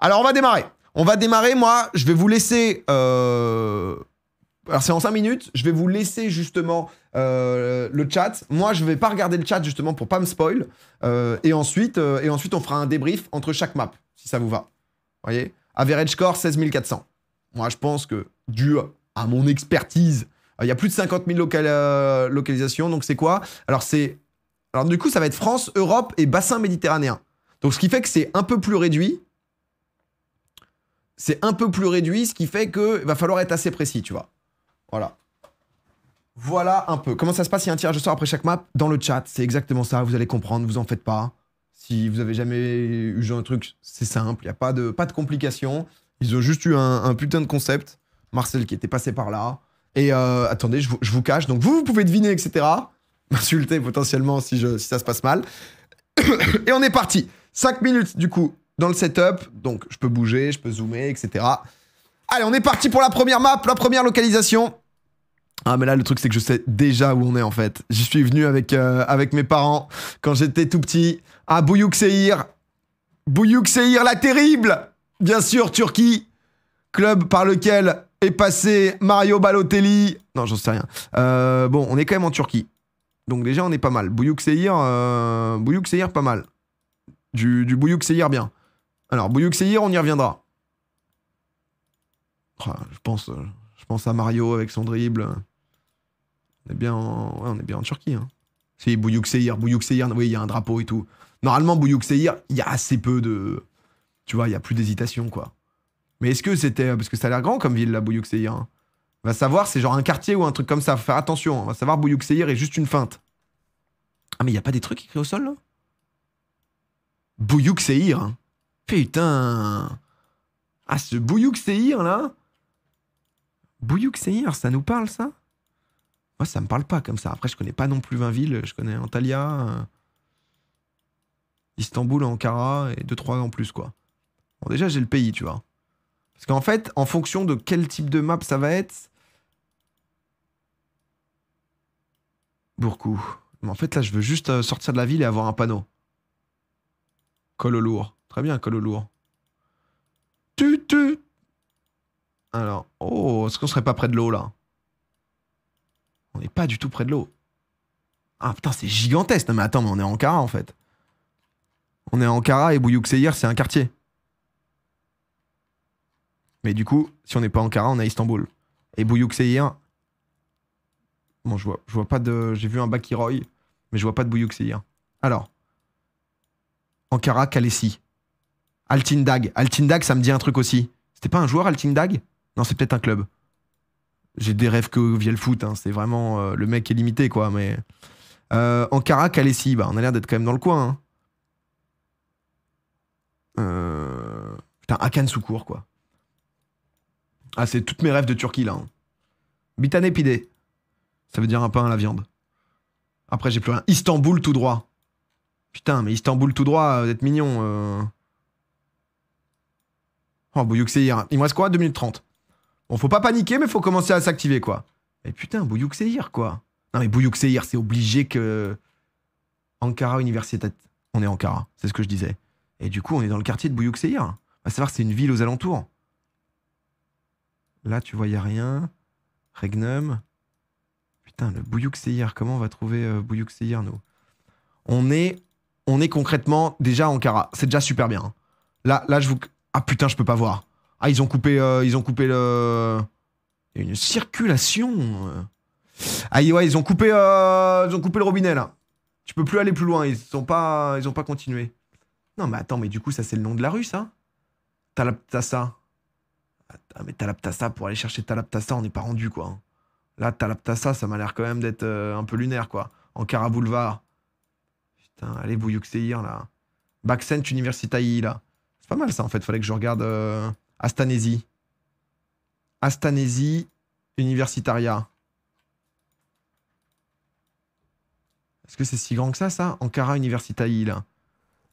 Alors, on va démarrer. On va démarrer, moi, je vais vous laisser... Euh, alors, c'est en 5 minutes. Je vais vous laisser, justement, euh, le chat. Moi, je vais pas regarder le chat, justement, pour pas me spoil. Euh, et, ensuite, et ensuite, on fera un débrief entre chaque map, si ça vous va. Vous voyez Average score, 16 400. Moi, je pense que, dû à mon expertise, il y a plus de 50 000 localisations. Donc, c'est quoi Alors, c'est... Alors, du coup, ça va être France, Europe et bassin méditerranéen. Donc, ce qui fait que c'est un peu plus réduit c'est un peu plus réduit, ce qui fait qu'il va falloir être assez précis, tu vois. Voilà. Voilà un peu. Comment ça se passe Il un tirage de sort après chaque map dans le chat. C'est exactement ça, vous allez comprendre, vous en faites pas. Si vous avez jamais eu genre un truc, c'est simple, il n'y a pas de, pas de complications. Ils ont juste eu un, putain de concept. Marcel qui était passé par là. Et euh, attendez, je vous, cache. Donc vous, vous pouvez deviner, etc. M'insulter potentiellement si, je, si ça se passe mal. Et on est parti. 5 minutes du coup dans le setup. Donc, je peux bouger, je peux zoomer, etc. Allez, on est parti pour la première map, la première localisation. Ah mais là le truc c'est que je sais déjà où on est en fait. J'y suis venu avec, euh, avec mes parents quand j'étais tout petit à Bouyouk Seir. la terrible Bien sûr Turquie, club par lequel est passé Mario Balotelli. Non j'en sais rien. Euh, bon on est quand même en Turquie. Donc déjà on est pas mal. Bouyouk euh, pas mal. Du, du bien. Alors, Boyouk on y reviendra. Ah, je pense, euh, je pense à Mario avec son dribble. On est bien en, on est bien en Turquie. C'est hein. Si, Boyouk oui, il y a un drapeau et tout. Normalement, Boyouk il y a assez peu de. Tu vois, il y a plus d'hésitation, quoi. Mais est-ce que c'était. Parce que ça a l'air grand comme ville, là, Boyouk On hein. va savoir, c'est genre un quartier ou un truc comme ça. Faut faire attention. On hein. va savoir, Boyouk est juste une feinte. Ah, mais il n'y a pas des trucs écrits au sol, là Boyouk Putain Ah, ce Bouyouk là Bouyouk ça nous parle, ça Moi, ça me parle pas comme ça. Après, je connais pas non plus villes. je connais Antalya, euh, Istanbul, Ankara, et deux, trois en plus, quoi. Bon, déjà, j'ai le pays, tu vois. Parce qu'en fait, en fonction de quel type de map ça va être... Bourkou. Mais en fait, là, je veux juste euh, sortir de la ville et avoir un panneau. Col lourd. Très bien, col lourd. Tu, tu Alors, oh, est-ce qu'on serait pas près de l'eau, là On n'est pas du tout près de l'eau. Ah, putain, c'est gigantesque. Non, mais attends, on est à Ankara, en fait. On est à Ankara et Seyir, c'est un quartier. Mais du coup, si on n'est pas à Ankara, on est à Istanbul. Et Seyir... Bon, je vois, je vois pas de... J'ai vu un Bakiroi, mais je vois pas de Seyir. Alors... Ankara, Kalesi. Altindag. Altindag, ça me dit un truc aussi. C'était pas un joueur, Altindag Non, c'est peut-être un club. J'ai des rêves que via le foot. Hein. C'est vraiment. Euh, le mec est limité, quoi. Mais. Euh, Ankara, Bah, on a l'air d'être quand même dans le coin. Hein. Euh... Putain, Akan Soukour, quoi. Ah, c'est toutes mes rêves de Turquie, là. Hein. Ça veut dire un pain à la viande. Après, j'ai plus rien. Istanbul tout droit. Putain, mais Istanbul tout droit, euh, vous êtes mignon. Euh. Oh, Bouyouk Il me reste quoi 2 minutes 30. Bon, faut pas paniquer, mais faut commencer à s'activer, quoi. Et putain, Bouyouk quoi. Non, mais Bouyouk c'est obligé que. Ankara Université. On est Ankara, c'est ce que je disais. Et du coup, on est dans le quartier de Bouyouk À savoir, c'est une ville aux alentours. Là, tu vois, y a rien. Regnum. Putain, le Bouyouk Comment on va trouver euh, nous on est, on est concrètement déjà Ankara. C'est déjà super bien. Hein. Là, là je vous, ah putain, je peux pas voir. Ah, ils ont coupé, euh, ils ont coupé le. Une circulation. Ah ouais, ils ont coupé, euh, ils ont coupé le robinet là. Tu peux plus aller plus loin. Ils ont pas, ils ont pas continué. Non mais attends, mais du coup ça c'est le nom de la rue ça. Talaptassa. Attends mais Talaptassa pour aller chercher Talaptassa, on n'est pas rendu quoi. Là Talaptassa, ça m'a l'air quand même d'être euh, un peu lunaire quoi. En Cara Boulevard. Putain, allez Bouyoukseir là. Backcent Universitaï là pas mal ça en fait, fallait que je regarde euh, Astanésie. Astanésie Universitaria. Est-ce que c'est si grand que ça, ça Ankara Universitai, là.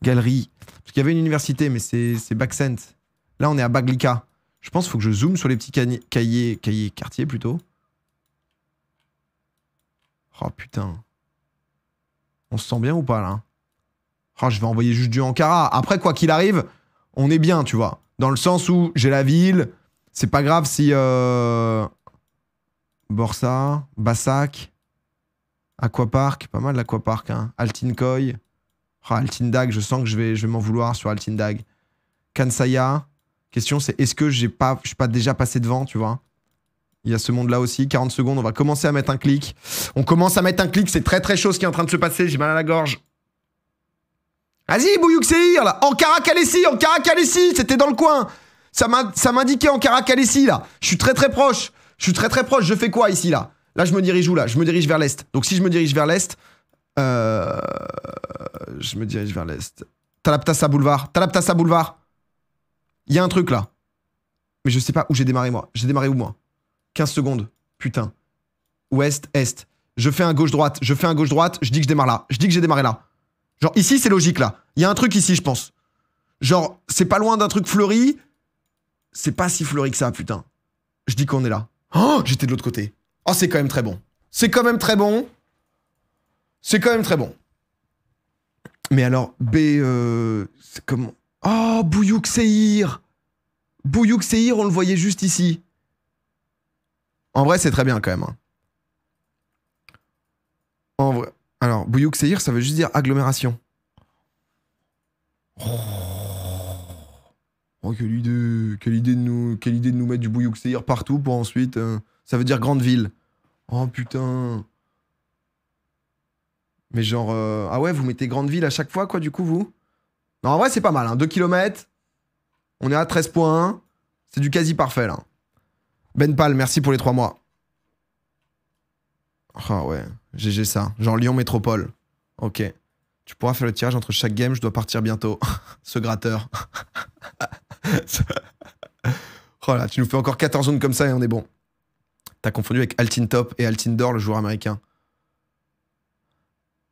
Galerie. Parce qu'il y avait une université, mais c'est Backcent. Là, on est à Baglika. Je pense qu'il faut que je zoome sur les petits cahiers, cahiers quartiers plutôt. Oh putain. On se sent bien ou pas là Oh, je vais envoyer juste du Ankara. Après, quoi qu'il arrive, on est bien, tu vois. Dans le sens où j'ai la ville, c'est pas grave si. Euh, Borsa, Bassac, Aquapark, pas mal l'Aquapark, hein. Altinkoy. Ah, Altindag, je sens que je vais, je vais m'en vouloir sur Altindag. Kansaya. Question, c'est est-ce que j'ai pas, je suis pas déjà passé devant, tu vois Il y a ce monde-là aussi. 40 secondes, on va commencer à mettre un clic. On commence à mettre un clic, c'est très très chaud ce qui est en train de se passer, j'ai mal à la gorge. Vas-y, Bouyouxéir, là. Ankara Kalessi, Ankara Kalessi, c'était dans le coin. Ça m'indiquait Ankara Kalessi, là. Je suis très très proche. Je suis très très proche. Je fais quoi ici, là Là, je me dirige où, là Je me dirige vers l'est. Donc si je me dirige vers l'est. Euh... Je me dirige vers l'est. Talaptasa Boulevard. Talaptasa Boulevard. Il y a un truc là. Mais je sais pas où j'ai démarré moi. J'ai démarré où moi 15 secondes. Putain. Ouest, est. Je fais un gauche-droite. Je fais un gauche-droite. Je dis que je démarre là. Je dis que j'ai démarré là. Genre, ici, c'est logique, là. Il y a un truc ici, je pense. Genre, c'est pas loin d'un truc fleuri. C'est pas si fleuri que ça, putain. Je dis qu'on est là. Oh, j'étais de l'autre côté. Oh, c'est quand même très bon. C'est quand même très bon. C'est quand même très bon. Mais alors, B, euh, c'est comment Oh, Bouyouk Seir on le voyait juste ici. En vrai, c'est très bien quand même. Hein. En vrai. Alors, bouilloux ça veut juste dire agglomération. Oh, quelle, idée, quelle, idée de nous, quelle idée de nous mettre du bouilloux partout pour ensuite. Euh, ça veut dire grande ville. Oh putain. Mais genre, euh, ah ouais, vous mettez grande ville à chaque fois, quoi, du coup, vous Non, en vrai, c'est pas mal, hein. 2 km. On est à 13.1. C'est du quasi parfait, là. Benpal, merci pour les 3 mois. Ah ouais. GG ça. Genre Lyon Métropole. Ok. Tu pourras faire le tirage entre chaque game, je dois partir bientôt. Ce gratteur. voilà, tu nous fais encore 14 zones comme ça et on est bon. T'as confondu avec Altin Top et Altin Dor, le joueur américain.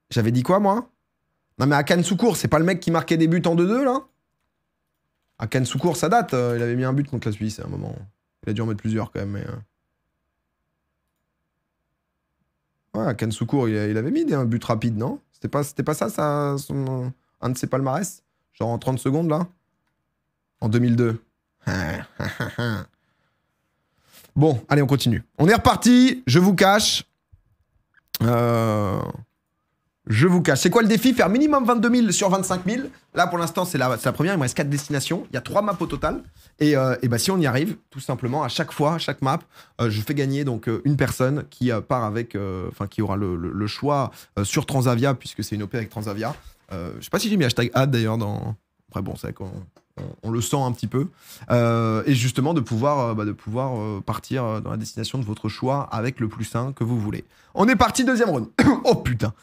J'avais dit quoi, moi Non, mais Akan Soukour, c'est pas le mec qui marquait des buts en 2-2, là Akan Soukour, ça date. Euh, il avait mis un but contre la Suisse à un moment. Il a dû en mettre plusieurs, quand même, mais... Euh. Ouais, Kansukur, il, il, avait mis des, un but rapide, non C'était pas, pas ça, ça un de ses palmarès Genre en 30 secondes, là En 2002. bon, allez, on continue. On est reparti, je vous cache. Euh... Je vous cache. C'est quoi le défi Faire minimum 22 000 sur 25 000. Là, pour l'instant, c'est la, première. Il me reste 4 destinations. Il y a 3 maps au total. Euh, et, bah, si on y arrive, tout simplement, à chaque fois, à chaque map, euh, je fais gagner donc euh, une personne qui part avec, enfin, qui aura le, choix sur Transavia, puisque c'est une OP avec Transavia. je sais pas si j'ai mis hashtag ad d'ailleurs dans. Après, bon, c'est qu'on on, le sent un petit peu. et justement, de pouvoir, bah, de pouvoir partir dans la destination de votre choix avec le plus sain que vous voulez. On est parti, deuxième round. oh putain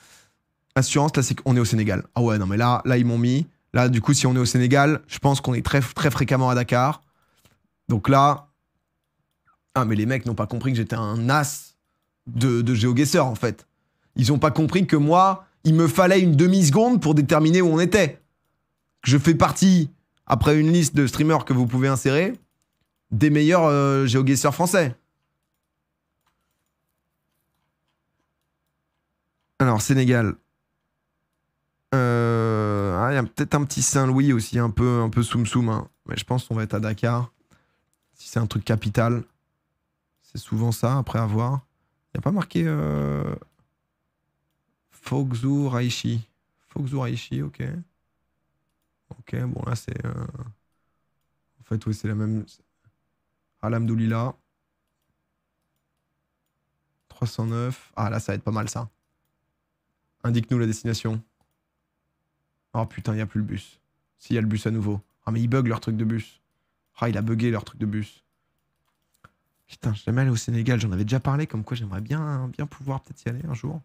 assurance, là, c'est qu'on est au Sénégal. Ah ouais, non, mais là, là ils m'ont mis. Là, du coup, si on est au Sénégal, je pense qu'on est très, très fréquemment à Dakar. Donc là. Ah, mais les mecs n'ont pas compris que j'étais un as de, de géoguesseur, en fait. Ils n'ont pas compris que moi, il me fallait une demi-seconde pour déterminer où on était. Je fais partie, après une liste de streamers que vous pouvez insérer, des meilleurs euh, géoguesseurs français. Alors, Sénégal. Euh, ah, il y a peut-être un petit Saint-Louis aussi, un peu, un peu soum soum. Hein. Mais je pense qu'on va être à Dakar. Si c'est un truc capital, c'est souvent ça, après avoir. Il n'y a pas marqué euh... Fogzu Raishi. Fogzu Raishi, ok. Ok, bon là c'est. Euh, en fait, oui, c'est la même. Alhamdoulilah. 309. Ah là, ça va être pas mal ça. Indique-nous la destination. Oh putain, il n'y a plus le bus. S'il y a le bus à nouveau. Ah mais ils bug leur truc de bus. Ah, il a buggé leur truc de bus. Putain, jamais allé au Sénégal, j'en avais déjà parlé, comme quoi j'aimerais bien, bien pouvoir peut-être y aller un jour.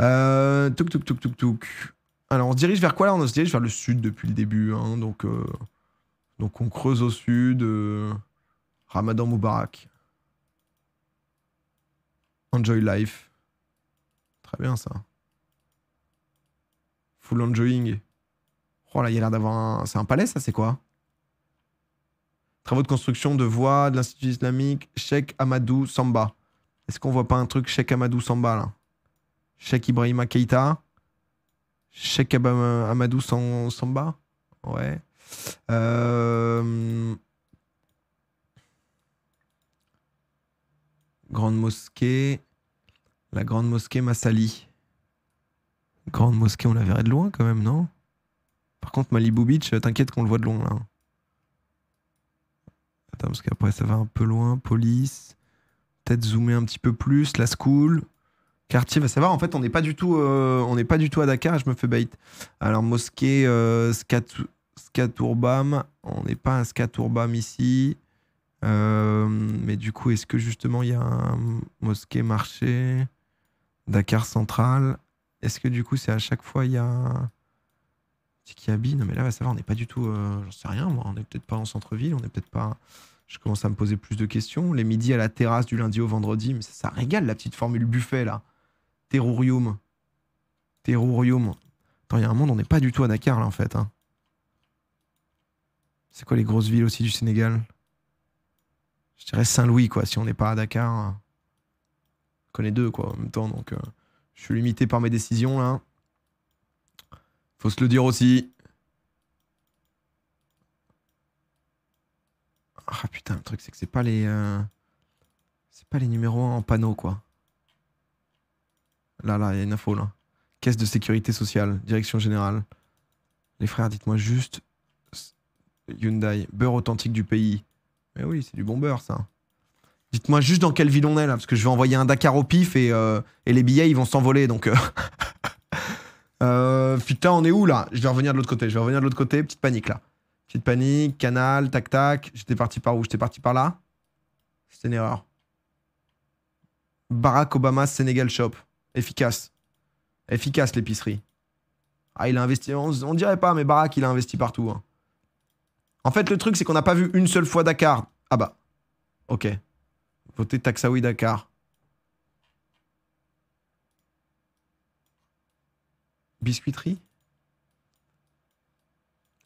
Euh, touk, touk, touk, touk, Alors, on se dirige vers quoi là On se dirige vers le sud depuis le début. Hein. donc, euh, donc, on creuse au sud. Euh, Ramadan Moubarak. Enjoy life. Très bien ça. Full enjoying. Oh là, il y a l'air d'avoir un... C'est un palais, ça, c'est quoi Travaux de construction de voies de l'Institut islamique Sheikh Amadou Samba. Est-ce qu'on voit pas un truc Sheikh Amadou Samba, là Sheikh Ibrahima Keita Sheikh Amadou Samba Ouais. Euh, grande mosquée. La grande mosquée Massali. Grande mosquée, on la verrait de loin quand même, non Par contre, Malibu Beach, euh, t'inquiète qu'on le voit de loin là. Hein. Attends, parce qu'après ça va un peu loin. Police. Peut-être zoomer un petit peu plus. La school. Quartier, bah, va savoir. En fait, on n'est pas, du tout, euh, On n'est pas du tout à Dakar. Je me fais bait. Alors, mosquée, euh, Skatourbam. On n'est pas à Skatourbam ici. Euh, mais du coup, est-ce que justement il y a un mosquée marché Dakar central est-ce que du coup, c'est à chaque fois, il y a un qui Non, mais là, ça va, on n'est pas du tout. Euh, j'en sais rien, moi. On n'est peut-être pas en centre-ville, on n'est peut-être pas. Je commence à me poser plus de questions. Les midis à la terrasse du lundi au vendredi, mais ça, régale la petite formule buffet, là. Terrorium. Terrorium. Attends, il y a un monde, on n'est pas du tout à Dakar, là, en fait. Hein. C'est quoi les grosses villes aussi du Sénégal Je dirais Saint-Louis, quoi, si on n'est pas à Dakar. On connaît deux, quoi, en même temps, donc. Euh. Je suis limité par mes décisions là. Faut se le dire aussi. Ah putain, le truc c'est que c'est pas les. Euh, c'est pas les numéros en panneau quoi. Là, là, il y a une info là. Caisse de sécurité sociale, direction générale. Les frères, dites-moi juste. Hyundai, beurre authentique du pays. Mais oui, c'est du bon beurre ça. Dites-moi juste dans quelle ville on est là, parce que je vais envoyer un Dakar au pif et, euh, les billets ils vont s'envoler donc. Euh... euh putain, on est où là Je vais revenir de l'autre côté, je vais revenir de l'autre côté, petite panique là. Petite panique, canal, tac tac. J'étais parti par où J'étais parti par là C'était une erreur. Barack Obama Sénégal Shop. Efficace. Efficace l'épicerie. Ah, il a investi. On, dirait pas, mais Barack, il a investi partout. Hein. En fait, le truc, c'est qu'on n'a pas vu une seule fois Dakar. Ah bah. Ok voter Taxawi Dakar. Biscuiterie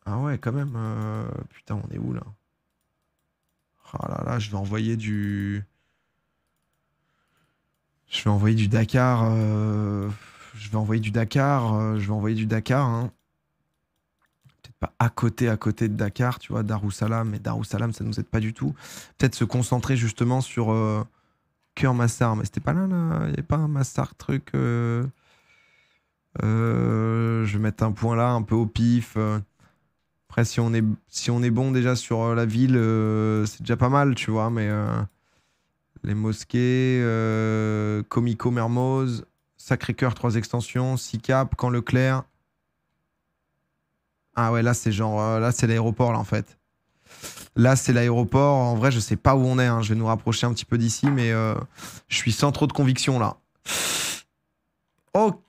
Ah ouais, quand même. Euh, putain, on est où là oh là là, je vais envoyer du. Je vais envoyer du Dakar. Euh, je vais envoyer du Dakar. Euh, je vais envoyer du Dakar. Hein à côté, à côté de Dakar, tu vois, Darussalam, mais Darussalam, ça ne nous aide pas du tout. Peut-être se concentrer justement sur Cœur euh, Massar, mais c'était pas là, il n'y avait pas un Massar truc. Euh, euh, je vais mettre un point là, un peu au pif. Après, si on est, si on est bon déjà sur la ville, c'est déjà pas mal, tu vois, mais les mosquées, Comico Mermoz, Sacré-Cœur, trois extensions, Sicap, Camp Leclerc. Ah ouais, là, c'est genre, euh, là, c'est l'aéroport, là, en fait. Là, c'est l'aéroport. En vrai, je sais pas où on est. Hein. Je vais nous rapprocher un petit peu d'ici, mais euh, je suis sans trop de conviction, là. oh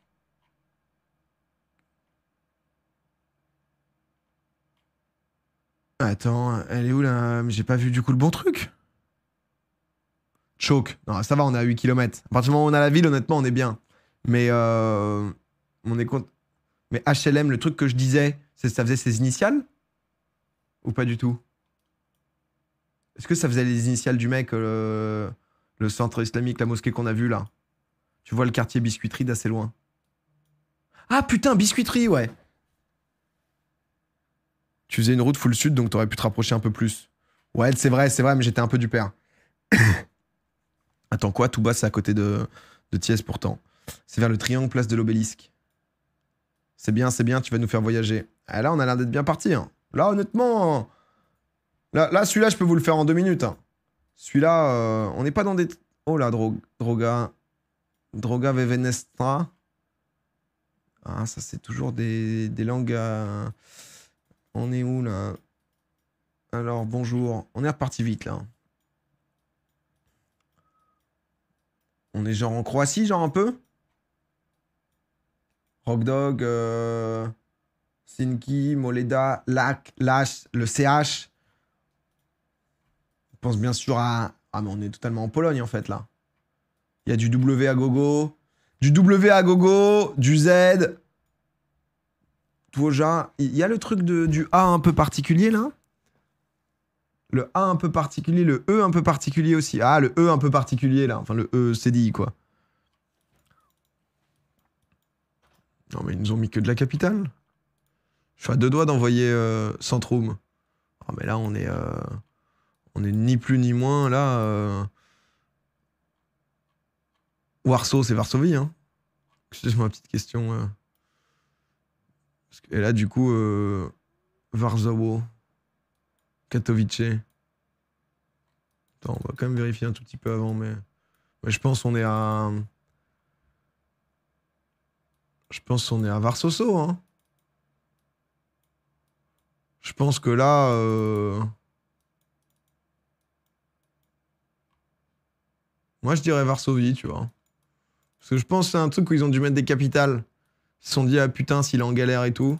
Attends, elle est où là J'ai pas vu du coup le bon truc. Choke. Non, ça va, on est à 8 km. À partir du moment où on a la ville, honnêtement, on est bien. Mais euh, on est content. Mais HLM, le truc que je disais, c'est ça faisait ses initiales Ou pas du tout Est-ce que ça faisait les initiales du mec, euh, le centre islamique, la mosquée qu'on a vue là Tu vois le quartier biscuiterie d'assez loin. Ah putain, biscuiterie, ouais Tu faisais une route full sud, donc t'aurais pu te rapprocher un peu plus. Ouais, c'est vrai, c'est vrai, mais j'étais un peu du père. Attends quoi, tout bas, c'est à côté de, de Thiès pourtant. C'est vers le triangle place de l'obélisque. C'est bien, c'est bien, tu vas nous faire voyager. Eh, là, on a l'air d'être bien parti. Hein. Là, honnêtement... Hein. Là, celui-là, je peux vous le faire en deux minutes. Hein. Celui-là, euh, on n'est pas dans des... Oh là, Droga. Droga Vevenestra. Ah, ça, c'est toujours des, langues On est où, là Alors, bonjour. On est reparti vite, là. On est genre en Croatie, genre un peu Rock Dog, euh, Sinki, Moleda, Lac, Lash, le CH. Je pense bien sûr à. Ah, mais on est totalement en Pologne en fait là. Il y a du W à gogo, du W à gogo, du Z. Twoja. Il y a le truc de, du A un peu particulier là. Le A un peu particulier, le E un peu particulier aussi. Ah, le E un peu particulier là. Enfin, le E dit, quoi. Non, mais ils nous ont mis que de la capitale. Je suis à deux doigts d'envoyer euh, Centrum. Ah, mais là, on est, euh, on est ni plus ni moins. Là, euh, Warsaw, c'est Varsovie. Hein Excuse ma petite question. Et là, du coup, Warsaw, Katowice. on va quand même vérifier un tout petit peu avant, mais, mais je pense on est à. Je pense qu'on est à Varsoso, hein. Je pense que là... Euh, moi, je dirais Varsovie, tu vois. Parce que je pense que c'est un truc où ils ont dû mettre des capitales. Ils se sont dit, ah putain, s'il est en galère et tout.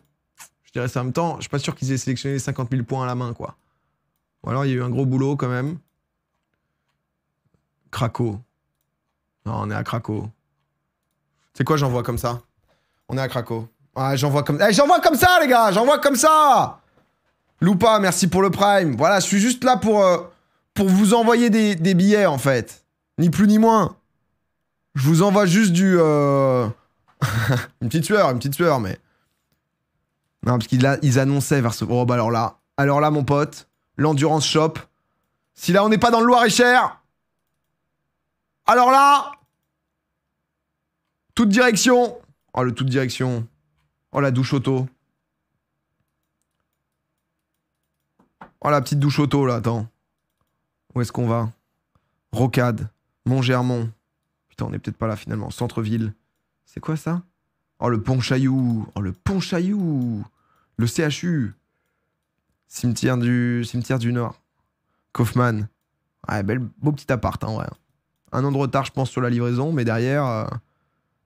Je dirais ça en même temps. Je suis pas sûr qu'ils aient sélectionné les 50 000 points à la main, quoi. Ou alors, il y a eu un gros boulot, quand même. Craco. Non, on est à Craco. C'est quoi, j'en vois comme ça on est à Craco. Ah, j'envoie comme... Eh, comme ça, les gars J'envoie comme ça Loupa, merci pour le prime. Voilà, je suis juste là pour, euh, pour vous envoyer des, billets, en fait. Ni plus ni moins. Je vous envoie juste du... Euh, une petite sueur, une petite sueur, mais... Non, parce qu'ils ils annonçaient vers ce... Oh, bah alors là. Alors là, mon pote. L'endurance shop. Si là, on n'est pas dans le Loir-et-Cher... Alors là... Toute direction... Oh, le toute direction. Oh, la douche auto. Oh, la petite douche auto, là, attends. Où est-ce qu'on va Rocade, Montgermont. Putain, on est peut-être pas là, finalement. Centre-ville. C'est quoi, ça Oh, le pont Chaillou. Oh, le pont Chaillou. Le CHU. Cimetière du, Cimetière du Nord. Kaufman. Ouais, beau petit appart, hein, ouais. Un an de retard, je pense, sur la livraison, mais derrière... Euh,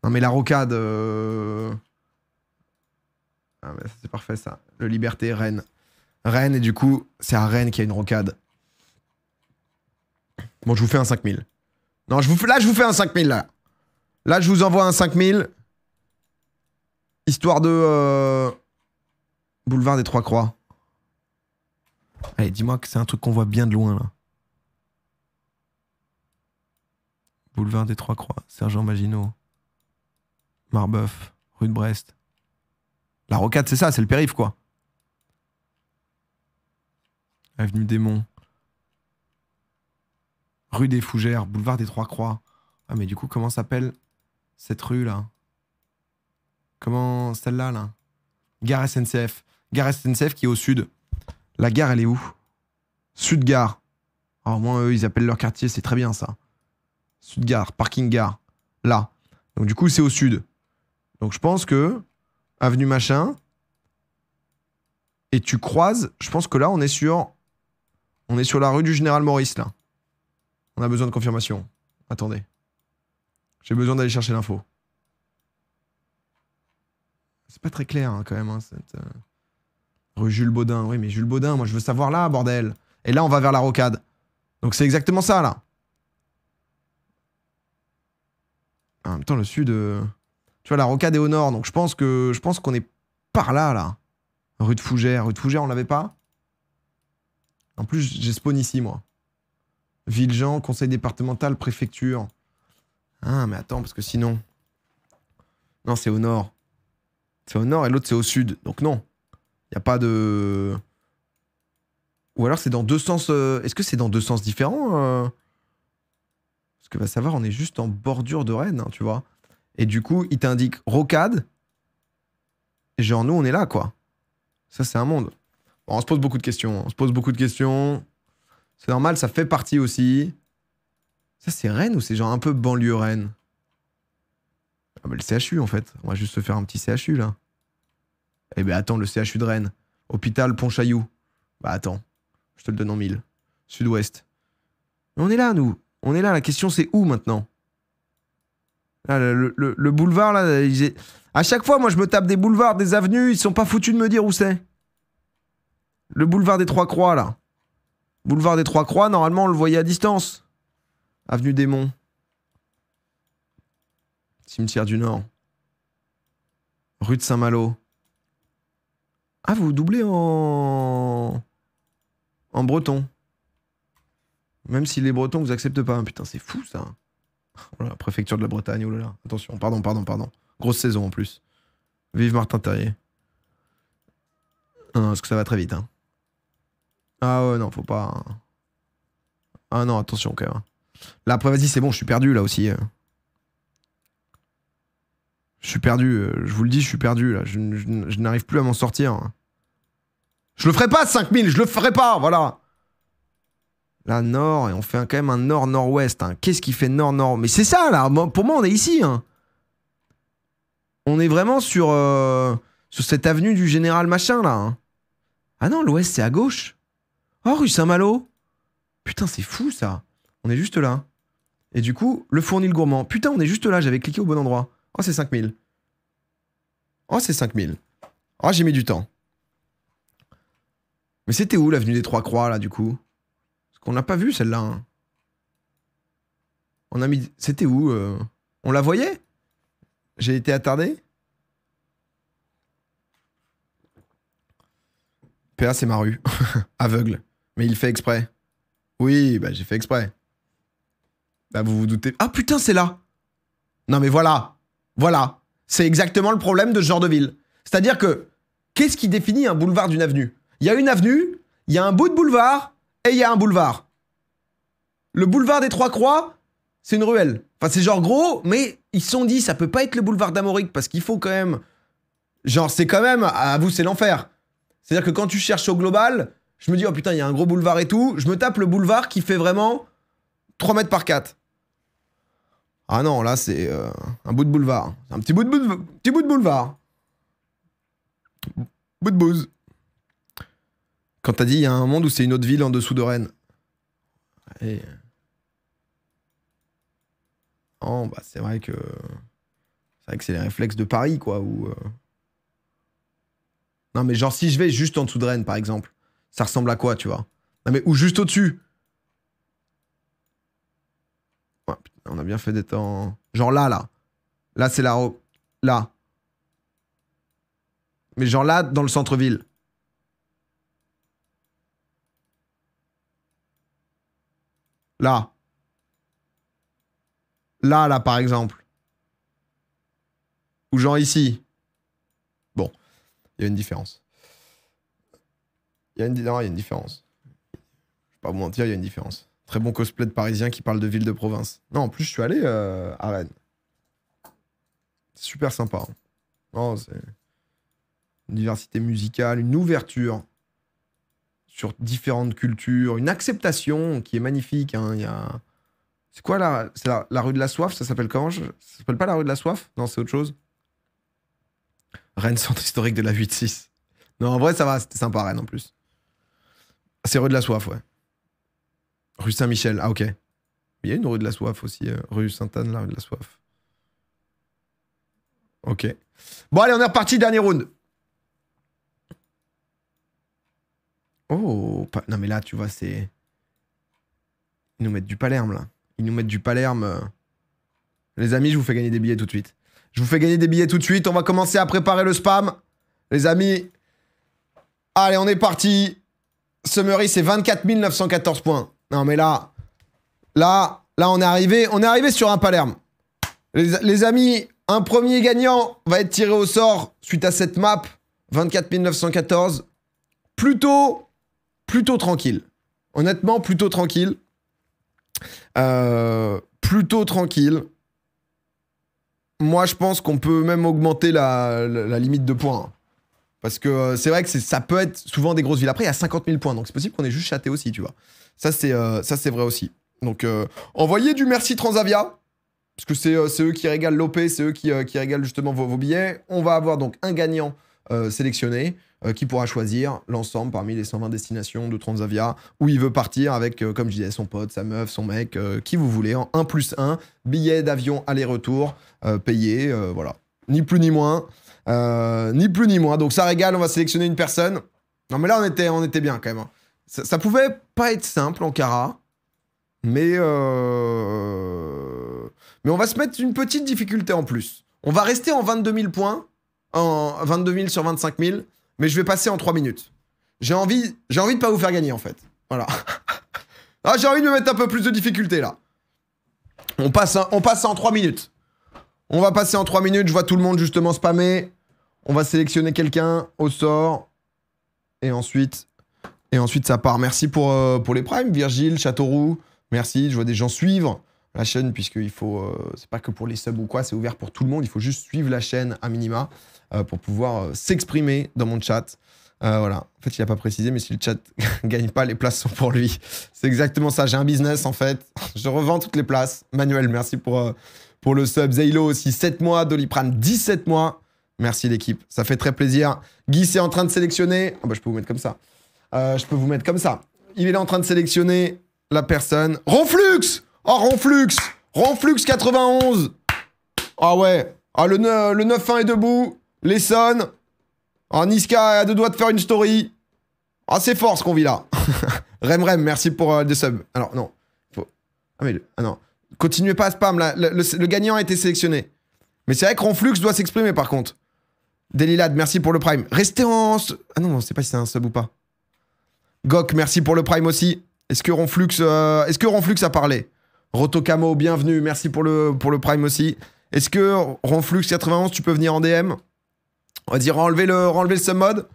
non mais la rocade... Euh, ah mais c'est parfait ça. Le Liberté, Rennes. Rennes, et du coup, c'est à Rennes qu'il y a une rocade. Bon, je vous fais un 5000. Non, je vous, là, je vous fais un 5000, là. Là, je vous envoie un 5000. Histoire de... Euh, boulevard des Trois-Croix. Allez, dis-moi que c'est un truc qu'on voit bien de loin, là. Boulevard des Trois-Croix, Sergent Maginot. Marbeuf, rue de Brest. La rocade, c'est ça, c'est le périph', quoi. Avenue des Monts. Rue des Fougères, boulevard des Trois-Croix. Ah, mais du coup, comment s'appelle cette rue, là Comment celle-là, là Gare SNCF. Gare SNCF qui est au sud. La gare, elle est où Sud-Gare. Alors, moi eux, ils appellent leur quartier, c'est très bien, ça. Sud-Gare, parking-gare. Là. Donc, du coup, c'est au sud. Donc je pense que avenue machin et tu croises, je pense que là on est sur on est sur la rue du Général Maurice là. On a besoin de confirmation. Attendez. J'ai besoin d'aller chercher l'info. C'est pas très clair hein, quand même hein, cette euh, rue Jules Baudin. Oui, mais Jules Baudin, moi je veux savoir là, bordel. Et là on va vers la rocade. Donc c'est exactement ça là. En même temps, le sud. Euh, tu vois, la rocade est au nord, donc je pense que je pense qu'on est par là, là. Rue de Fougère. Rue de Fougère, on l'avait pas En plus, j'ai spawn ici, moi. Ville-Jean, conseil départemental, préfecture. Ah, mais attends, parce que sinon... Non, c'est au nord. C'est au nord et l'autre, c'est au sud. Donc non. Il n'y a pas de... Ou alors c'est dans deux sens... Euh, est-ce que c'est dans deux sens différents euh Parce que va savoir, on est juste en bordure de Rennes, hein, tu vois. Et du coup, il t'indique rocade. Et genre, nous, on est là, quoi. Ça, c'est un monde. on se pose beaucoup de questions. On se pose beaucoup de questions. C'est normal, ça fait partie aussi. Ça, c'est Rennes ou c'est genre un peu banlieue Rennes ah le CHU en fait. On va juste se faire un petit CHU là. Eh bien, attends, le CHU de Rennes. Hôpital Pontchaillou. Bah attends, je te le donne en mille. Sud-Ouest. On est là, nous. On est là. La question c'est où maintenant le, boulevard, là, à chaque fois, moi, je me tape des boulevards, des avenues, ils sont pas foutus de me dire où c'est. Le boulevard des Trois Croix, là. Boulevard des Trois Croix, normalement, on le voyait à distance. Avenue des Monts. Cimetière du Nord. Rue de Saint-Malo. Ah, vous doublez en. en breton. Même si les bretons vous acceptent pas. Putain, c'est fou ça. Oh préfecture de la Bretagne, oh là là. Attention, pardon, pardon, pardon. Grosse saison en plus. Vive Martin Terrier. Non, parce que ça va très vite. Hein. Ah ouais, non, faut pas. Hein. Ah non, attention quand hein. Là, après, vas-y, c'est bon, je suis perdu là aussi. Euh. Je suis perdu, euh, je vous le dis, je suis perdu là. Je, je n'arrive plus à m'en sortir. Je le ferai pas, 5000, je le ferai pas, voilà. Là, nord, et on fait quand même un nord-nord-ouest. Hein. Qu'est-ce qui fait nord-nord Mais c'est ça, là. Pour moi, on est ici. Hein. On est vraiment sur, euh, sur cette avenue du général machin, là. Hein. Ah non, l'ouest, c'est à gauche. Oh, rue Saint-Malo. Putain, c'est fou, ça. On est juste là. Et du coup, le fournil gourmand. Putain, on est juste là. J'avais cliqué au bon endroit. Oh, c'est 5000. Oh, c'est 5000. Oh, j'ai mis du temps. Mais c'était où l'avenue des Trois Croix, là, du coup on n'a pas vu celle-là. Hein. On a mis. C'était où euh, On la voyait J'ai été attardé PA, c'est ma rue. Aveugle. Mais il fait exprès. Oui, bah j'ai fait exprès. Bah vous vous doutez. Ah putain, c'est là Non mais voilà Voilà C'est exactement le problème de ce genre de ville. C'est-à-dire que, qu'est-ce qui définit un boulevard d'une avenue Il y a une avenue, il y a un bout de boulevard, et il y a un boulevard. Le boulevard des Trois Croix, c'est une ruelle. Enfin, c'est genre gros, mais ils se sont dit, ça peut pas être le boulevard d'Amorique parce qu'il faut quand même. Genre, c'est quand même, à vous, c'est l'enfer. C'est-à-dire que quand tu cherches au global, je me dis, oh putain, il y a un gros boulevard et tout. Je me tape le boulevard qui fait vraiment 3 mètres par 4. Ah non, là, c'est euh, un bout de boulevard. Un petit bout de, petit bout de boulevard. Bout de bouse. Quand t'as dit il y a un monde où c'est une autre ville en dessous de Rennes. Et... Oh, bah, c'est vrai que. C'est les réflexes de Paris, quoi. Euh. Non, mais genre, si je vais juste en dessous de Rennes, par exemple, ça ressemble à quoi, tu vois Non, mais ou juste au-dessus On a bien fait des temps. Genre là, là. Là, c'est la. Là. Mais genre là, dans le centre-ville. Là. Là, là, par exemple. Ou genre ici. Bon, il y a une différence. Il y a une, y a une différence. Je vais pas vous mentir, il y a une différence. Très bon cosplay de Parisien qui parle de ville de province. Non, en plus, je suis allé euh, à Rennes. Super sympa. Hein. c'est une diversité musicale, une ouverture sur différentes cultures, une acceptation qui est magnifique. Hein, il y a... C'est quoi là la, rue de la soif, ça s'appelle comment Ça s'appelle pas la rue de la soif Non, c'est autre chose. Rennes, centre historique de la 8-6. Non, en vrai, ça va, c'était sympa Rennes en plus. C'est rue de la soif, ouais. Rue Saint-Michel, ah ok. Il y a une rue de la soif aussi, euh, rue Sainte-Anne, la rue de la soif. Ok. Bon, allez, on est reparti, dernier round. Oh, non mais là, tu vois, c'est... Ils nous mettent du Palerme, là. Ils nous mettent du Palerme. Euh. Les amis, je vous fais gagner des billets tout de suite. Je vous fais gagner des billets tout de suite. On va commencer à préparer le spam. Les amis. Allez, on est parti. Summary, c'est 24 914 points. Non mais là... Là, là, on est arrivé, on est arrivé sur un Palerme. Les, les, amis, un premier gagnant va être tiré au sort suite à cette map. 24 914. Plutôt plutôt tranquille. Honnêtement, plutôt tranquille. Euh, plutôt tranquille. Moi, je pense qu'on peut même augmenter la, limite de points. Hein. Parce que euh, c'est vrai que ça peut être souvent des grosses villes. Après, il y a 50 000 points, donc c'est possible qu'on ait juste châté aussi, tu vois. Ça, c'est euh, vrai aussi. Donc, envoyez du merci Transavia. Parce que c'est eux qui régalent l'OP, c'est eux qui, régalent justement vos, billets. On va avoir donc un gagnant euh, sélectionné euh, qui pourra choisir l'ensemble parmi les 120 destinations de Transavia où il veut partir avec, euh, comme je disais, son pote, sa meuf, son mec, qui vous voulez, en 1 plus 1, billet d'avion aller-retour payé, voilà. Ni plus ni moins. ni plus ni moins. Donc ça régale, on va sélectionner une personne. Non mais là on était, on était bien quand même. Hein. Ça, pouvait pas être simple, Ankara. Mais, mais on va se mettre une petite difficulté en plus. On va rester en 22 000 points, en 22 000 sur 25 000, mais je vais passer en 3 minutes. J'ai envie, j'ai envie de pas vous faire gagner en fait. Voilà. ah, j'ai envie de me mettre un peu plus de difficulté là. On passe, on passe en 3 minutes. On va passer en 3 minutes. Je vois tout le monde justement spammer. On va sélectionner quelqu'un au sort. Et ensuite, et ensuite ça part. Merci pour, euh, pour les primes, Virgile, Châteauroux. Merci, je vois des gens suivre la chaîne puisque il faut, euh, c'est pas que pour les subs ou quoi, c'est ouvert pour tout le monde. Il faut juste suivre la chaîne à minima. Euh, pour pouvoir euh, s'exprimer dans mon chat. Euh, voilà. En fait, il n'a pas précisé, mais si le chat gagne pas, les places sont pour lui. C'est exactement ça. J'ai un business, en fait. Je revends toutes les places. Manuel, merci pour, pour le sub. Zaylo aussi, 7 mois. Doliprane, 17 mois. Merci l'équipe. Ça fait très plaisir. Guy, c'est en train de sélectionner. Ah, bah, je peux vous mettre comme ça. je peux vous mettre comme ça. Il est en train de sélectionner la personne. Ronflux Oh, Ronflux Ronflux 91 Ah ouais. Ah, le, le 9-1 est debout l'Essonne. Oh, Niska a deux doigts de faire une story. Ah, c'est fort ce qu'on vit là. Rem merci pour euh, le des Alors, non. Ah, mais ah, non. Continuez pas à spam là. Le, gagnant a été sélectionné. Mais c'est vrai que Ronflux doit s'exprimer par contre. Delilad, merci pour le prime. Restez en. Ah non, on sait pas si c'est un sub ou pas. Gok, merci pour le prime aussi. Est-ce que Ronflux, euh, est a parlé Rotokamo, bienvenue, merci pour le, pour le prime aussi. Est-ce que Ronflux91, tu peux venir en DM on va dire enlever le, enlever le sub-mode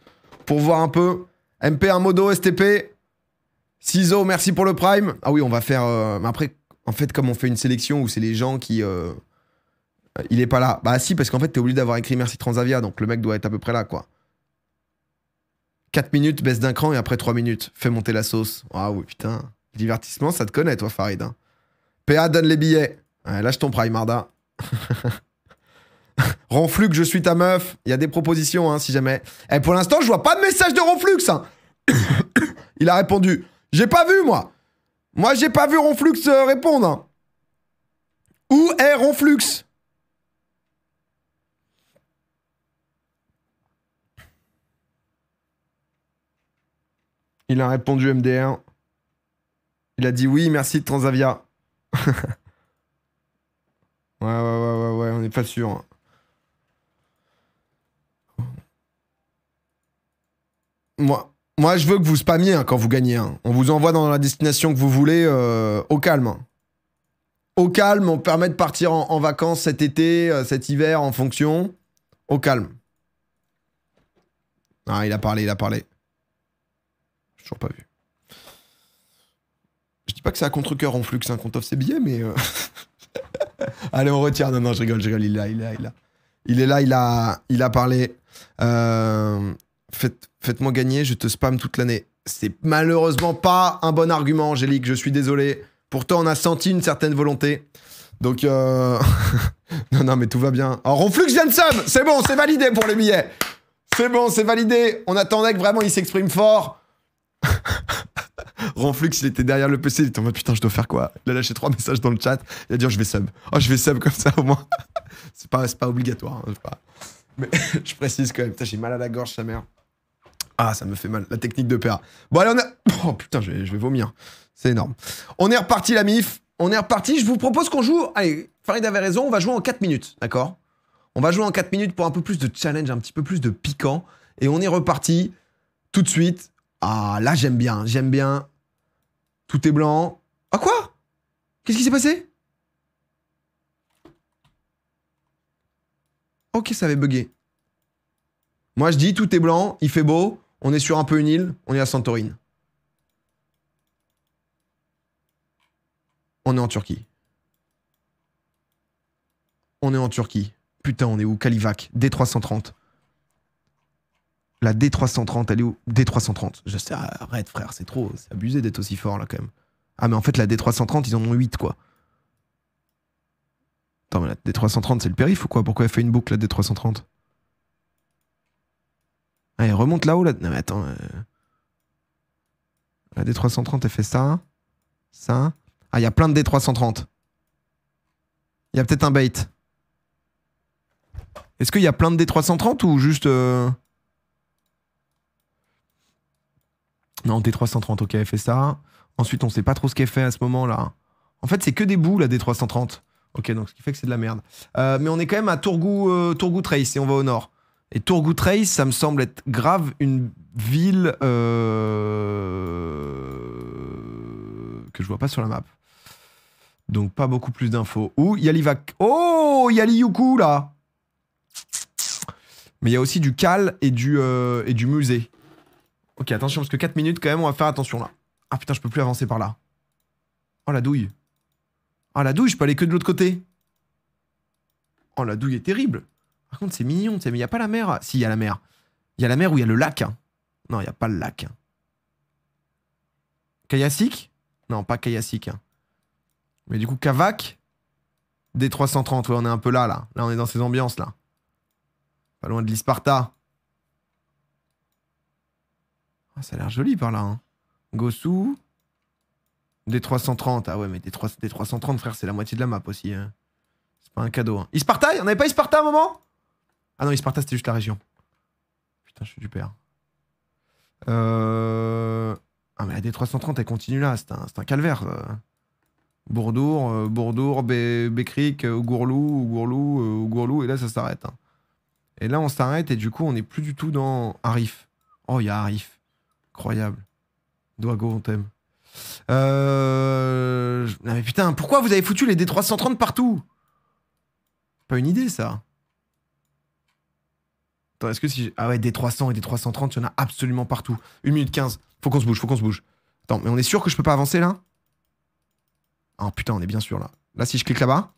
pour voir un peu. MP, un modo, STP. Ciseaux, merci pour le prime. Ah oui, on va faire... Euh, après, en fait, comme on fait une sélection où c'est les gens qui... Euh, il est pas là. Bah si, parce qu'en fait, t'es obligé d'avoir écrit merci Transavia, donc le mec doit être à peu près là, quoi. 4 minutes, baisse d'un cran, et après 3 minutes, fais monter la sauce. Ah oui, putain. Divertissement, ça te connaît, toi, Farid. Hein. PA, donne les billets. lâche ton prime, Marda. Ronflux, je suis ta meuf. Il y a des propositions, hein, si jamais. Et eh, pour l'instant, je vois pas de message de Ronflux. Hein. il a répondu. J'ai pas vu, moi. Moi, j'ai pas vu Ronflux euh, répondre. Hein. Où est Ronflux Il a répondu MDR. Il a dit oui, merci de Transavia. ouais, ouais, ouais, ouais, ouais, on n'est pas sûr. Moi, je veux que vous spamiez hein, quand vous gagnez. Hein. On vous envoie dans la destination que vous voulez euh, au calme. Hein. Au calme, on permet de partir en, vacances cet été, euh, cet hiver, en fonction. Au calme. Ah, il a parlé, il a parlé. J'ai toujours pas vu. Je dis pas que c'est à contre-coeur en flux, un compte off ses billets, mais. Euh, Allez, on retire. Non, non, je rigole, je rigole. Il est là, il est là, il est là. Il est là, il a, il a parlé. Euh faites, moi gagner, je te spam toute l'année. C'est malheureusement pas un bon argument, Angélique, je suis désolé. Pourtant, on a senti une certaine volonté. Donc, euh... non, non, mais tout va bien. Alors, vient de sub C'est bon, c'est validé pour les billets C'est bon, c'est validé On attendait que vraiment il s'exprime fort Ronflux, il était derrière le PC, il était en mode putain, je dois faire quoi Il a lâché trois messages dans le chat, il a dit oh, je vais sub. Oh, je vais sub comme ça au moins. c'est pas, pas obligatoire, hein, je Mais je précise quand même, Putain, j'ai mal à la gorge, sa mère. Ah, ça me fait mal, la technique de PA. Bon, allez, on a... Oh putain, je vais, vomir. C'est énorme. On est reparti, la MIF. On est reparti. Je vous propose qu'on joue... Allez, Farid avait raison, on va jouer en 4 minutes, d'accord On va jouer en 4 minutes pour un peu plus de challenge, un petit peu plus de piquant. Et on est reparti tout de suite. Ah, là, j'aime bien, j'aime bien. Tout est blanc. Ah, quoi Qu'est-ce qui s'est passé Ok, ça avait bugué. Moi, je dis, tout est blanc, il fait beau, on est sur un peu une île, on est à Santorin. On est en Turquie. On est en Turquie. Putain, on est où Kalivac, D330. La D330, elle est où D330. Je sais, arrête frère, c'est trop, c'est abusé d'être aussi fort là quand même. Ah mais en fait la D330, ils en ont 8 quoi. Attends, mais la D330, c'est le périph' ou quoi Pourquoi elle fait une boucle, la D330 Allez ah, remonte là-haut, là. Non, mais attends. Euh. La D330, elle fait ça. Ça. Ah, il y a plein de D330. Il y a peut-être un bait. Est-ce qu'il y a plein de D330 ou juste. Euh? Non, D330, ok, elle fait ça. Ensuite, on sait pas trop ce qu'elle fait à ce moment-là. En fait, c'est que des bouts, la D330. Ok, donc ce qui fait que c'est de la merde. Euh, mais on est quand même à Tourgoo euh, et on va au nord. Et Tourgoutrey, ça me semble être grave une ville euh, que je vois pas sur la map. Donc pas beaucoup plus d'infos. Où il Oh, il là Mais il y a aussi du Cal et du, euh, et du musée. Ok, attention, parce que 4 minutes quand même, on va faire attention là. Ah putain, je peux plus avancer par là. Oh la douille. Oh, la douille, je peux aller que de l'autre côté. Oh la douille est terrible. Par contre, c'est mignon, mais il n'y a pas la mer. Si, il y a la mer. Il y a la mer où il y a le lac. Hein. Non, il n'y a pas le lac. Kayasik Non, pas Kayasik. Hein. Mais du coup, Kavak d 330, on est un peu là, là. Là, on est dans ces ambiances, là. Pas loin de l'Isparta. Ah, ça a l'air joli par là. Hein. d Des 330. Ah ouais, mais d 330, frère, c'est la moitié de la map aussi. Hein. C'est pas un cadeau. Isparta On avait pas Isparta à un moment ah non, Isparta, c'était juste la région. Putain, je suis du père. Euh... Ah, mais la D330, elle continue là. C'est un, calvaire. Euh. Bourdour, euh, Bourdour, Bécric, euh, Gourlou, Gourlou, Gourlou, et là ça s'arrête. Hein. Et là on s'arrête et du coup on n'est plus du tout dans Arif. Oh il y a Arif. Incroyable. Doigo, on Euh... mais putain, pourquoi vous avez foutu les D330 partout Pas une idée ça. Attends, est-ce que si. Ah ouais, des 300 et des 330, il y en a absolument partout. 1 minute 15. Faut qu'on se bouge, faut qu'on se bouge. Attends, mais on est sûr que je peux pas avancer là Ah putain, on est bien sûr là. Là, si je clique là-bas.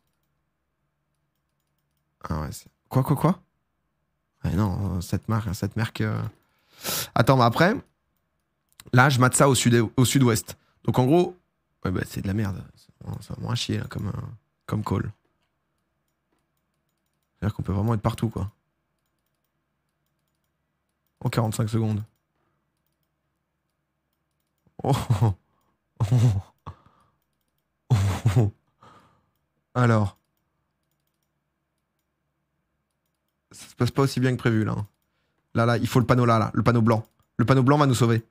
Ah ouais, Quoi, quoi, quoi Ah non, cette marque, cette marque. Euh. Attends, mais après. Là, je mate ça au sud-ouest. Au sud Donc en gros. Ouais, bah c'est de la merde. C'est vraiment à chier là, comme, euh, comme call. C'est-à-dire qu'on peut vraiment être partout, quoi en 45 secondes. Oh. Oh. Oh. Alors. Ça se passe pas aussi bien que prévu là. Hein. Là, là, il faut le panneau là, là, le panneau blanc. Le panneau blanc va nous sauver.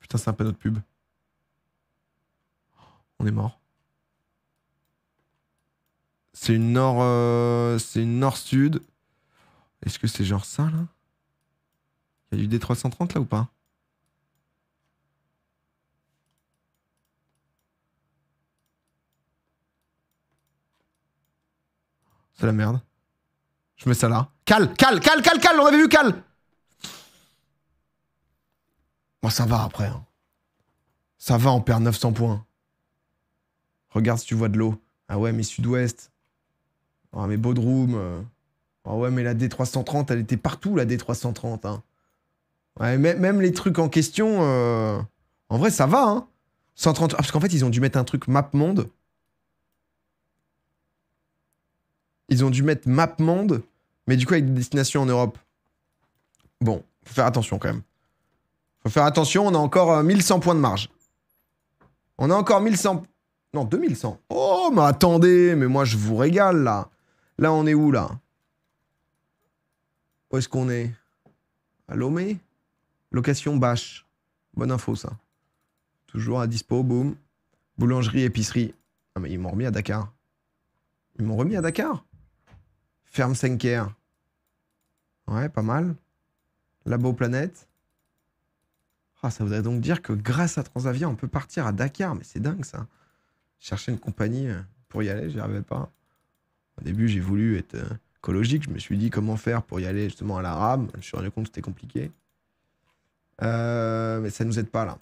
Putain, c'est un panneau de pub. On est mort. C'est une nord. Euh, c'est une nord-sud. Est-ce que c'est genre ça là Il y a du D330 là ou pas C'est la merde. Je mets ça là. Cal, cal, cal, cal, cal, on avait vu cal Moi, ça va après. Hein. Ça va, on perd 900 points. Regarde si tu vois de l'eau. Ah ouais, mais sud-ouest. Ah, mais Bodrum. Euh. Oh ouais, mais la D330, elle était partout, la D330. Hein. même les trucs en question, euh, en vrai, ça va. Hein 130... Ah, parce qu'en fait, ils ont dû mettre un truc map monde. Ils ont dû mettre map monde, mais du coup, avec des destinations en Europe. Bon, faut faire attention quand même. Faut faire attention, on a encore 1100 euh, points de marge. On a encore 1100... Non, 2100. Oh, mais attendez, mais moi, je vous régale, là. Là, on est où, là où est-ce qu'on est, À Lomé Location bâche. Bonne info, ça. Toujours à dispo, boum. Boulangerie, épicerie. Ah, mais ils m'ont remis à Dakar. Ils m'ont remis à Dakar Ferme Senker. Ouais, pas mal. Labo Planète. Ah, ça voudrait donc dire que grâce à Transavia, on peut partir à Dakar. Mais c'est dingue, ça. Chercher une compagnie euh, pour y aller, j'y arrivais pas. Au début, j'ai voulu être euh, je me suis dit comment faire pour y aller justement à l'arabe, Je me suis rendu compte que c'était compliqué. Euh, mais ça nous aide pas là.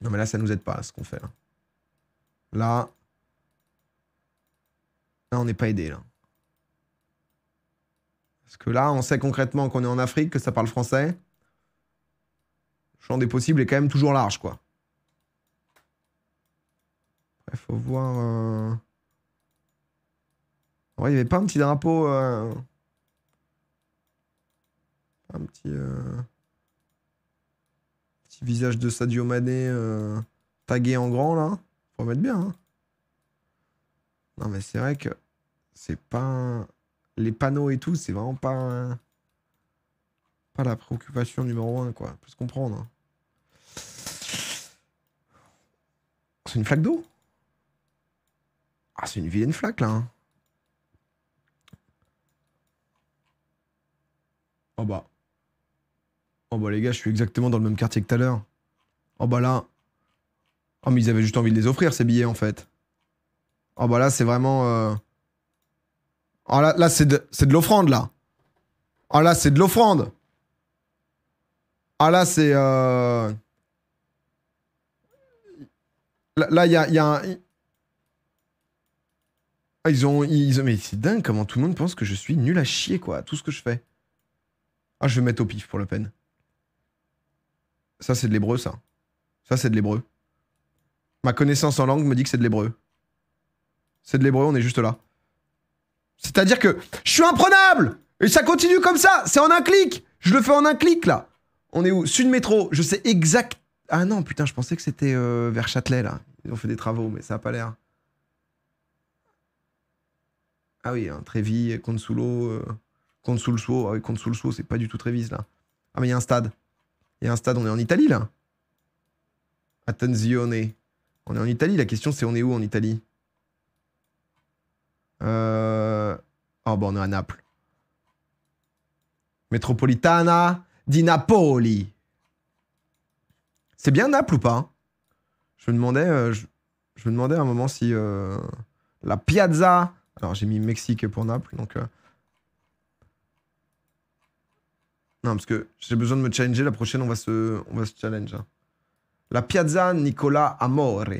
Non mais là ça nous aide pas ce qu'on fait là. Là, on n'est pas aidé là. Parce que là on sait concrètement qu'on est en Afrique, que ça parle français. Le champ des possibles est quand même toujours large quoi. Il faut voir. Euh, il y avait pas un petit drapeau. Euh, un euh, petit. visage de Sadio Mané euh, tagué en grand, là. Faut mettre bien. Hein. Non, mais c'est vrai que c'est pas. Les panneaux et tout, c'est vraiment pas. Pas la préoccupation numéro un, quoi. Peut se comprendre. Hein. C'est une flaque d'eau Ah, c'est une vilaine flaque, là. Hein. Oh bah. Oh bah les gars, je suis exactement dans le même quartier que tout à l'heure. Oh bah là. Oh mais ils avaient juste envie de les offrir ces billets en fait. Oh bah là c'est vraiment... Euh, oh là, là c'est de, l'offrande là. Oh là c'est de l'offrande. Oh là c'est... Euh, là il y a, un... Ah, ils ont... Ils... Mais c'est dingue comment tout le monde pense que je suis nul à chier quoi, tout ce que je fais. Ah, je vais mettre au pif pour la peine. Ça, c'est de l'hébreu, ça. Ça, c'est de l'hébreu. Ma connaissance en langue me dit que c'est de l'hébreu. C'est de l'hébreu, on est juste là. C'est-à-dire que je suis imprenable Et ça continue comme ça C'est en un clic Je le fais en un clic, là On est où Sud Métro, je sais exact... Ah non, putain, je pensais que c'était euh, vers Châtelet, là. Ils ont fait des travaux, mais ça n'a pas l'air. Ah oui, hein, Trévis, Consulo... Euh. Contre Sulso, ah c'est pas du tout Trévis là. Ah mais il y a un stade. Il y a un stade, on est en Italie là. Attenzione. On est en Italie, la question c'est on est où en Italie euh... Oh bah on est à Naples. Metropolitana di Napoli. C'est bien Naples ou pas Je me demandais, euh, je... me demandais à un moment si euh, la Piazza. Alors j'ai mis Mexique pour Naples, donc euh, Non, parce que j'ai besoin de me challenger. La prochaine, on va se, on va se challenge. Hein. La Piazza Nicola Amore.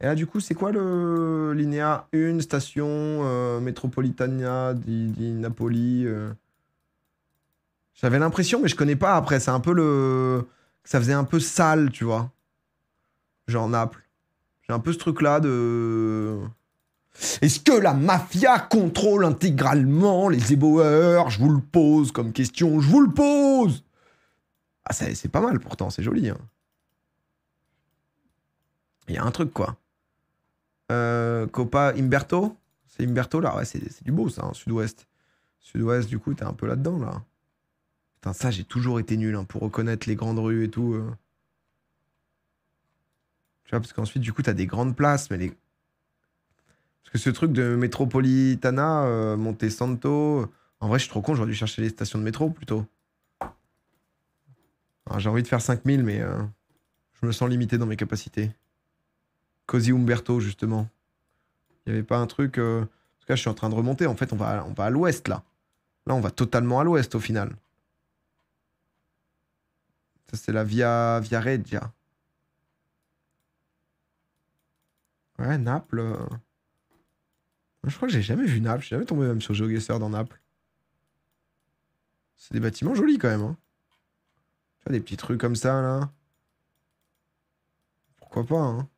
Et là, du coup, c'est quoi le linéa 1, station euh, Metropolitania di, Napoli euh. J'avais l'impression, mais je connais pas après. C'est un peu le. Ça faisait un peu sale, tu vois. Genre Naples. J'ai un peu ce truc-là de. Est-ce que la mafia contrôle intégralement les éboueurs Je vous le pose comme question, je vous le pose Ah, c'est pas mal pourtant, c'est joli. Hein. Il y a un truc, quoi. Euh, Copa Imberto C'est Imberto, là Ouais, c'est du beau, ça, hein, sud-ouest. Sud-ouest, du coup, t'es un peu là-dedans, là. Putain, ça, j'ai toujours été nul, hein, pour reconnaître les grandes rues et tout. Euh. Tu vois, parce qu'ensuite, du coup, t'as des grandes places, mais les parce que ce truc de Metropolitana, euh, Monte Santo, en vrai, je suis trop con, j'aurais dû chercher les stations de métro plutôt. J'ai envie de faire 5000, mais euh, je me sens limité dans mes capacités. Cosi Umberto, justement. Il n'y avait pas un truc. Euh, en tout cas, je suis en train de remonter. En fait, on va, on va à l'ouest là. Là, on va totalement à l'ouest au final. Ça, c'est la Via, via Reggia. Ouais, Naples. Je crois que j'ai jamais vu Naples. Je jamais tombé même sur GeoGuessr dans Naples. C'est des bâtiments jolis quand même. Hein. Tu vois, des petits trucs comme ça, là. Pourquoi pas, hein.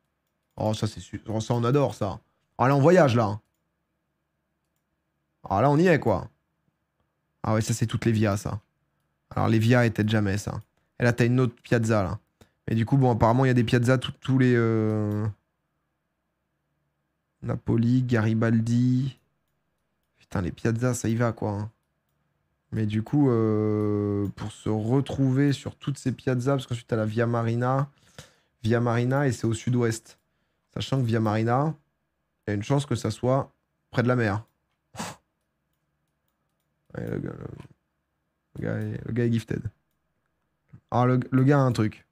Oh, ça, c'est sûr. Oh, ça, on adore, ça. Ah, là, on voyage, là. Ah, là, on y est, quoi. Ah ouais, ça, c'est toutes les vias, ça. Alors, les vias étaient jamais, ça. Et là, t'as une autre piazza, là. Mais du coup, bon, apparemment, il y a des piazzas tous les... Euh, Napoli, Garibaldi. Putain, les piazzas, ça y va, quoi. Hein. Mais du coup, euh, pour se retrouver sur toutes ces piazzas, parce qu'ensuite, tu la Via Marina. Via Marina, et c'est au sud-ouest. Sachant que Via Marina, il y a une chance que ça soit près de la mer. le, gars, est, gifted. Ah, le gars a un truc.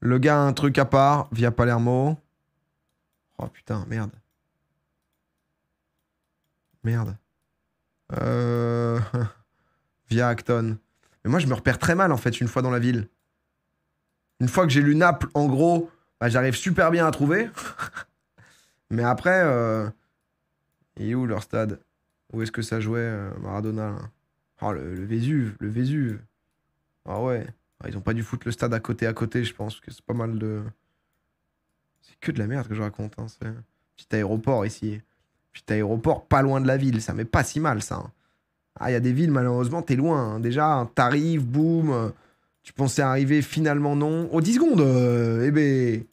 Le gars a un truc à part via Palermo. Oh putain, merde. Merde. Euh, via Acton. Mais moi, je me repère très mal, en fait, une fois dans la ville. Une fois que j'ai lu Naples, en gros, bah, j'arrive super bien à trouver. Mais après, euh... il est où leur stade Où est-ce que ça jouait, euh, Maradona Oh, le, Vésuve, le Vésuve. Ah ouais. Ah, ils ont pas dû foutre le stade à côté à côté, je pense, que c'est pas mal de... C'est que de la merde que je raconte. Hein, petit aéroport ici. Petit aéroport pas loin de la ville. Ça m'est pas si mal, ça. Hein. Ah, il y a des villes, malheureusement, t'es loin. Hein. Déjà, t'arrives, boum. Euh, tu pensais arriver, finalement, non. Oh, 10 secondes euh, Eh ben.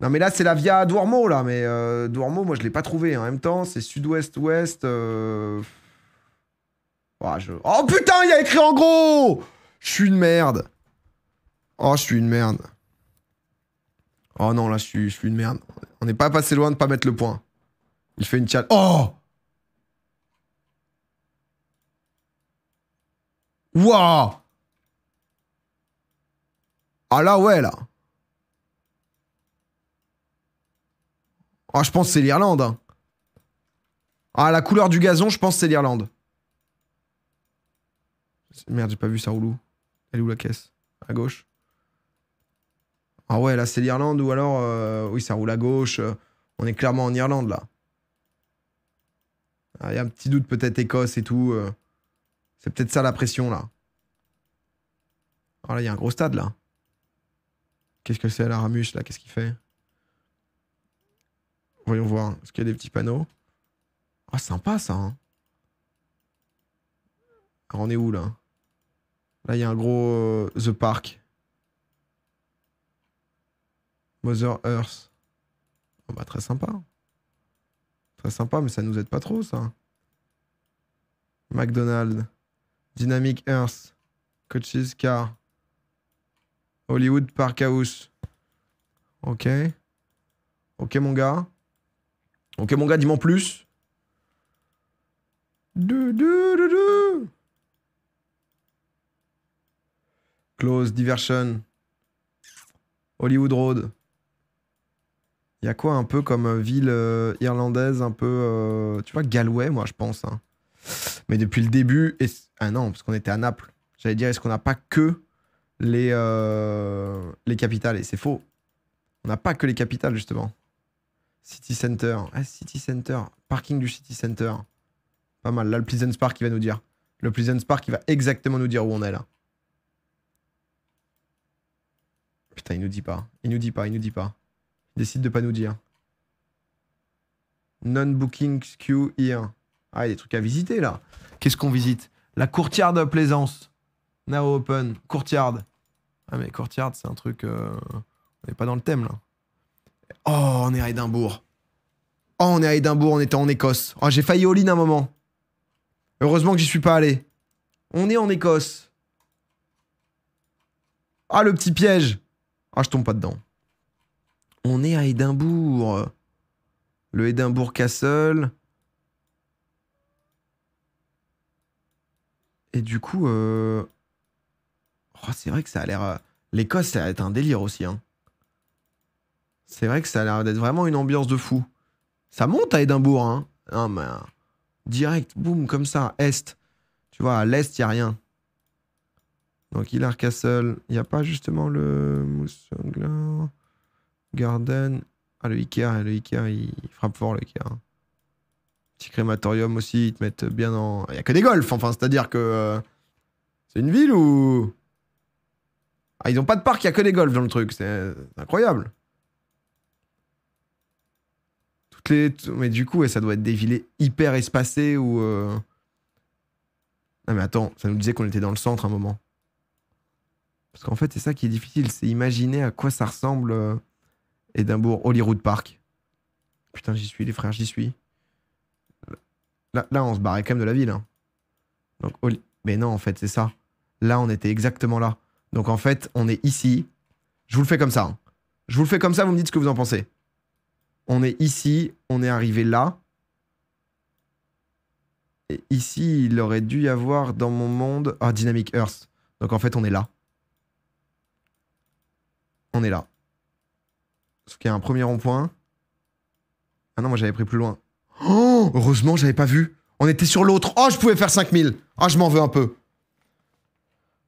Non, mais là, c'est la via Duormo, là. Mais euh, moi, je l'ai pas trouvé. Hein. En même temps, c'est sud-ouest-ouest. Oh, je... oh putain, il y a écrit en gros Je suis une merde. Oh, je suis une merde. Oh non, là, je suis, une merde. On n'est pas passé loin de pas mettre le point. Il fait une challenge. Oh Waouh Ah là, ouais, là. Ah, je pense c'est l'Irlande. Hein. Ah, la couleur du gazon, je pense c'est l'Irlande. Merde, j'ai pas vu ça, roulou. Elle est où la caisse À gauche ah ouais, là c'est l'Irlande ou alors euh, oui ça roule à gauche. Euh, on est clairement en Irlande là. Ah, il y a un petit doute peut-être Écosse et tout. Euh. c'est peut-être ça la pression là. Ah là il y a un gros stade là. Qu'est-ce que c'est la Ramuche là Qu'est-ce qu'il fait Voyons voir. Est-ce qu'il y a des petits panneaux Ah sympa ça. Hein alors on est où là Là il y a un gros The Park. Mother Earth. Oh, bah, très sympa. Très sympa, mais ça nous aide pas trop, ça. McDonald's. Dynamic Earth. Coaches Car. Hollywood Park House. Ok. Ok, mon gars. Ok, mon gars, dis-moi plus. Du, du, Close Diversion. Hollywood Road. Il y a quoi un peu comme euh, ville euh, irlandaise, un peu. Euh, tu vois, Galway, moi, je pense. Hein. Mais depuis le début. Et... Ah non, parce qu'on était à Naples. J'allais dire, est-ce qu'on n'a pas que les, les capitales Et c'est faux. On n'a pas que les capitales, justement. City Center. Ah, City Center. Parking du City Center. Pas mal. Là, le Pleasant Park, il va nous dire. Le Pleasant Park, il va exactement nous dire où on est là. Putain, il nous dit pas. Il nous dit pas, il nous dit pas décide de pas nous dire. Non-booking queue here. Ah, il y a des trucs à visiter là. Qu'est-ce qu'on visite La de Plaisance. Now open. courtyard Ah, mais courtyard c'est un truc. Euh, on n'est pas dans le thème là. Oh, on est à Édimbourg. Oh, on est à Édimbourg, on était en Écosse. Oh, j'ai failli au lit un moment. Heureusement que j'y suis pas allé. On est en Écosse. Ah, le petit piège. Ah, je tombe pas dedans. On est à Édimbourg. Le Édimbourg Castle. Et du coup, euh, oh, c'est vrai que ça a l'air. Euh, L'Écosse, ça a d'être un délire aussi. Hein. C'est vrai que ça a l'air d'être vraiment une ambiance de fou. Ça monte à Édimbourg, hein. Euh, direct, boum, comme ça, Est. Tu vois, à l'Est, il n'y a rien. Donc, il le Castle, il n'y a pas justement le Mousson Garden. Ah, le Ikea, le il, frappe fort, le Ikea. Hein. Petit crématorium aussi, ils te mettent bien en... Il n'y a que des golfs, enfin, c'est-à-dire que... Euh, c'est une ville ou... Ah, ils n'ont pas de parc, il n'y a que des golfs dans le truc, c'est incroyable. Toutes les... Mais du coup, ça doit être des villes hyper espacées ou... Euh, non mais attends, ça nous disait qu'on était dans le centre un moment. Parce qu'en fait, c'est ça qui est difficile, c'est imaginer à quoi ça ressemble euh, Edimbourg Holyrood Park. Putain, j'y suis, les frères, j'y suis. Là, là, on se barrait quand même de la ville. Hein. Donc, Mais non, en fait, c'est ça. Là, on était exactement là. Donc, en fait, on est ici. Je vous le fais comme ça. Hein. Je vous le fais comme ça, vous me dites ce que vous en pensez. On est ici, on est arrivé là. Et ici, il aurait dû y avoir dans mon monde... Ah, Dynamic Earth. Donc, en fait, on est là. On est là. Sauf qu'il y a un premier rond-point. Ah non, moi j'avais pris plus loin. Oh, heureusement, j'avais pas vu. On était sur l'autre. Oh, je pouvais faire 5000. Ah, je m'en veux un peu.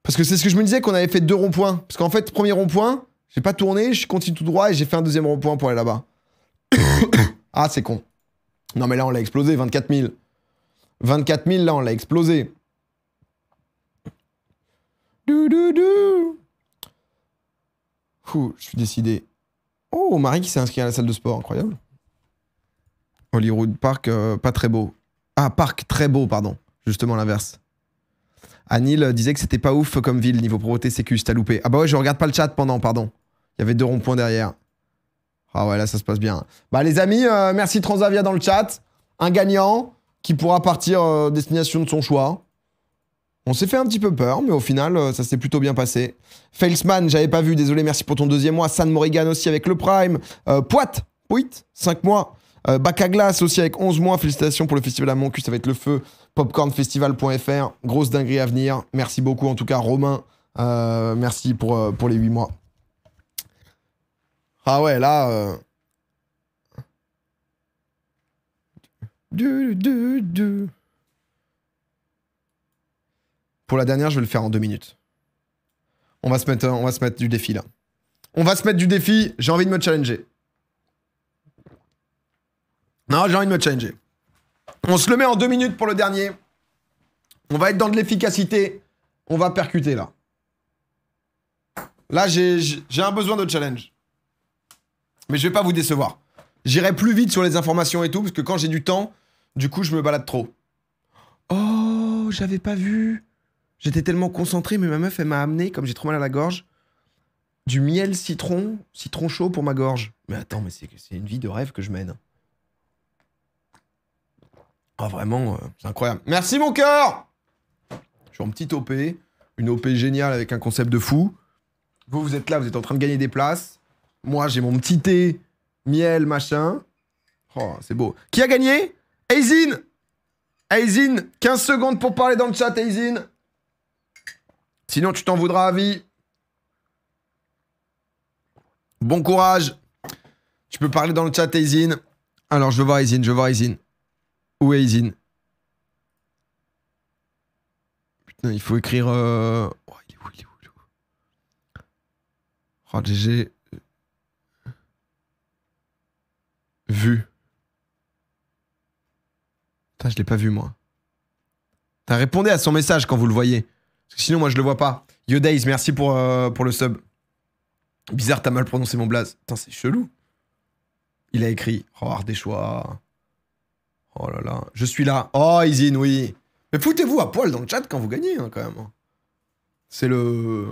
Parce que c'est ce que je me disais qu'on avait fait deux ronds-points. Parce qu'en fait, premier rond-point, j'ai pas tourné, je continue tout droit et j'ai fait un deuxième rond-point pour aller là-bas. ah, c'est con. Non, mais là, on l'a explosé, 24 000. 24 000, là, on l'a explosé. Du, du, du. je suis décidé. Oh, Marie qui s'est inscrite à la salle de sport, incroyable. Hollywood Park, euh, pas très beau. Ah, Park, très beau, pardon. Justement l'inverse. Anil euh, disait que c'était pas ouf comme ville niveau pauvreté sécu, à loupé. Ah bah ouais, je regarde pas le chat pendant, pardon. Il y avait deux ronds-points derrière. Ah ouais, là ça se passe bien. Bah les amis, euh, merci Transavia dans le chat. Un gagnant qui pourra partir destination de son choix. On s'est fait un petit peu peur, mais au final, euh, ça s'est plutôt bien passé. Failsman, j'avais pas vu, désolé, merci pour ton deuxième mois. San Morrigan aussi avec le Prime. Euh, Poit, 5 mois. Euh, Bac à glace aussi avec 11 mois. Félicitations pour le festival à moncus ça va être le feu. Popcornfestival.fr, grosse dinguerie à venir. Merci beaucoup en tout cas, Romain. Euh, merci pour, pour les 8 mois. Ah ouais, là. Du, du. Pour la dernière, je vais le faire en deux minutes. On va se mettre, on va se mettre du défi là. On va se mettre du défi, j'ai envie de me challenger. Non, j'ai envie de me challenger. On se le met en deux minutes pour le dernier. On va être dans de l'efficacité. On va percuter là. Là, j'ai un besoin de challenge. Mais je vais pas vous décevoir. J'irai plus vite sur les informations et tout, parce que quand j'ai du temps, du coup, je me balade trop. Oh, j'avais pas vu. J'étais tellement concentré, mais ma meuf, elle m'a amené, comme j'ai trop mal à la gorge, du miel citron, citron chaud pour ma gorge. Mais attends, mais c'est une vie de rêve que je mène. Oh, vraiment, euh, c'est incroyable. Merci, mon cœur Je suis en petite OP, une OP géniale avec un concept de fou. Vous, vous êtes là, vous êtes en train de gagner des places. Moi, j'ai mon petit thé, miel, machin. Oh, c'est beau. Qui a gagné Aizine. Aizine. 15 secondes pour parler dans le chat, Aizine. Sinon, tu t'en voudras à vie. Bon courage. Tu peux parler dans le chat, Aisin. Alors, je vois voir je vois voir Où est Putain, il faut écrire... Euh, oh, il est où, il est où, oh, Vu. Putain, je l'ai pas vu, moi. T'as répondu à son message quand vous le voyez sinon, moi, je le vois pas. yodais, merci pour, euh, pour le sub. Bizarre, t'as mal prononcé mon blaze. Putain, c'est chelou. Il a écrit Oh, choix. Oh là là. Je suis là. Oh, Izin, oui. Mais foutez-vous à poil dans le chat quand vous gagnez, hein, quand même. Hein. C'est le.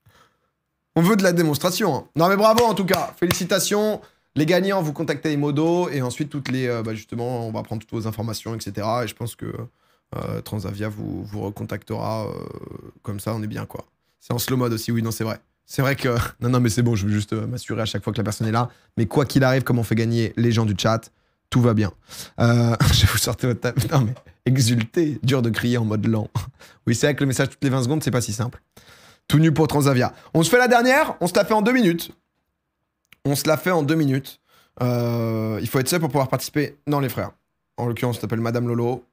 On veut de la démonstration. Hein. Non, mais bravo en tout cas. Félicitations. Les gagnants, vous contactez Emodo et ensuite toutes les. Euh, bah, justement, on va prendre toutes vos informations, etc. Et je pense que euh, Transavia vous, vous recontactera. Euh, comme ça, on est bien, quoi. C'est en slow mode aussi, oui, non, c'est vrai. C'est vrai que. Non, non, mais c'est bon, je veux juste euh, m'assurer à chaque fois que la personne est là. Mais quoi qu'il arrive, comme on fait gagner les gens du chat, tout va bien. je vais vous sortir votre table. Non, mais exulté, dur de crier en mode lent. Oui, c'est vrai que le message toutes les 20 secondes, c'est pas si simple. Tout nu pour Transavia. On se fait la dernière, on se la fait en deux minutes. On se la fait en deux minutes. il faut être seul pour pouvoir participer. Non, les frères. En l'occurrence, on s'appelle Madame Lolo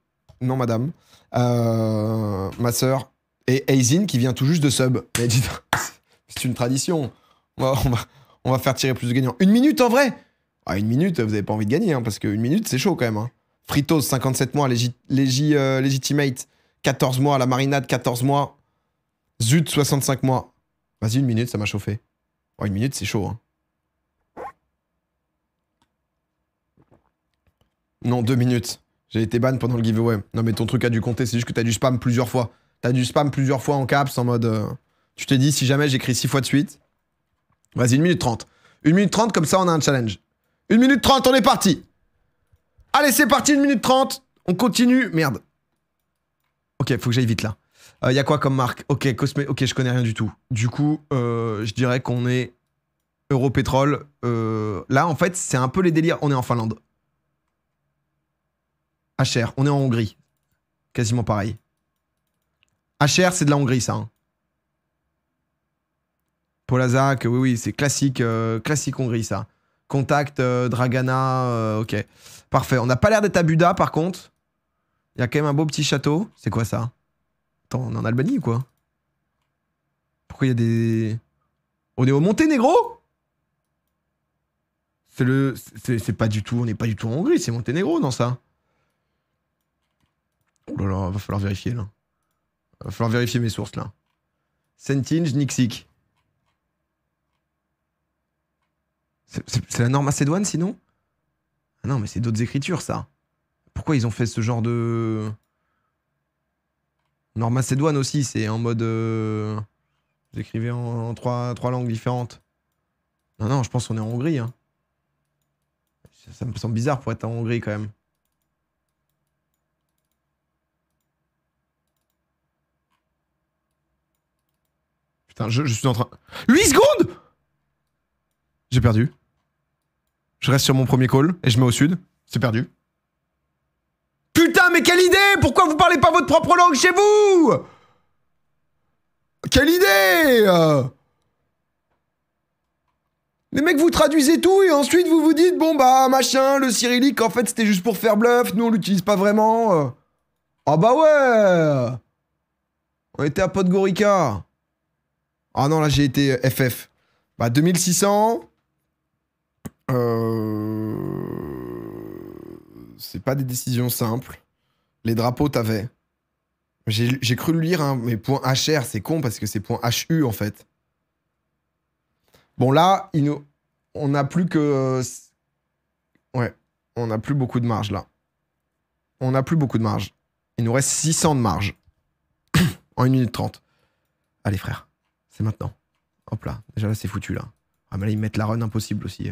non madame. Euh, ma sœur. Et Aisin qui vient tout juste de sub. c'est une tradition. On va, faire tirer plus de gagnants. Une minute en vrai ah, Une minute, vous n'avez pas envie de gagner, hein, parce qu'une minute, c'est chaud quand même. Hein. Fritos, 57 mois. Legi, euh, Legitimate, 14 mois. La marinade, 14 mois. Zut, 65 mois. Vas-y, une minute, ça m'a chauffé. Oh, une minute, c'est chaud. Hein. Non, deux minutes. J'ai été ban pendant le giveaway. Non, mais ton truc a dû compter, c'est juste que t'as dû spam plusieurs fois. T'as dû spam plusieurs fois en caps en mode. Euh, tu t'es dit, si jamais j'écris 6 fois de suite, vas-y, une minute 30. Une minute 30, comme ça on a un challenge. Une minute trente, on est parti Allez, c'est parti, une minute 30. On continue. Merde. Ok, faut que j'aille vite là. Il euh, y a quoi comme marque Ok, Cosme. Ok, je connais rien du tout. Du coup, euh, je dirais qu'on est euro Euh... Là, en fait, c'est un peu les délires. On est en Finlande. HR, on est en Hongrie. Quasiment pareil. HR, c'est de la Hongrie, ça. Hein. Polazak, oui, oui, c'est classique, euh, classique Hongrie, ça. Contact, euh, Dragana, euh, ok. Parfait. On n'a pas l'air d'être à Buda, par contre. Il y a quand même un beau petit château. C'est quoi ça Attends, on est en Albanie ou quoi Pourquoi il y a des. On est au Monténégro C'est le. C'est pas du tout. On n'est pas du tout en Hongrie, c'est Monténégro, non, ça Oh là là, va falloir vérifier là. Va falloir vérifier mes sources là. Sentinj Nixik. C'est la norme macédoine sinon ah Non, mais c'est d'autres écritures ça. Pourquoi ils ont fait ce genre de. Norme macédoine aussi, c'est en mode. Euh, vous écrivez en, trois, trois, langues différentes. Non, non, je pense qu'on est en Hongrie. Hein. ça me semble bizarre pour être en Hongrie quand même. Putain, je, suis en train... 8 secondes J'ai perdu. Je reste sur mon premier call et je mets au sud. C'est perdu. Putain, mais quelle idée Pourquoi vous parlez pas votre propre langue chez vous Quelle idée les mecs, vous traduisez tout et ensuite vous vous dites bon bah machin, le cyrillique en fait c'était juste pour faire bluff, nous on l'utilise pas vraiment. Ah bah ouais On était à Podgorica. Ah non, là, j'ai été FF. Euh, bah, 2600. Euh, c'est pas des décisions simples. Les drapeaux, t'avais. J'ai cru le lire, hein, mais point HR, c'est con parce que c'est point HU en fait. Bon, là, il nous... on n'a plus que. Euh, ouais, on n'a plus beaucoup de marge là. On n'a plus beaucoup de marge. Il nous reste 600 de marge en une minute 30. Allez, frère. C'est maintenant. Hop là. Déjà là, c'est foutu là. Ah, mais là, ils mettent la run impossible aussi.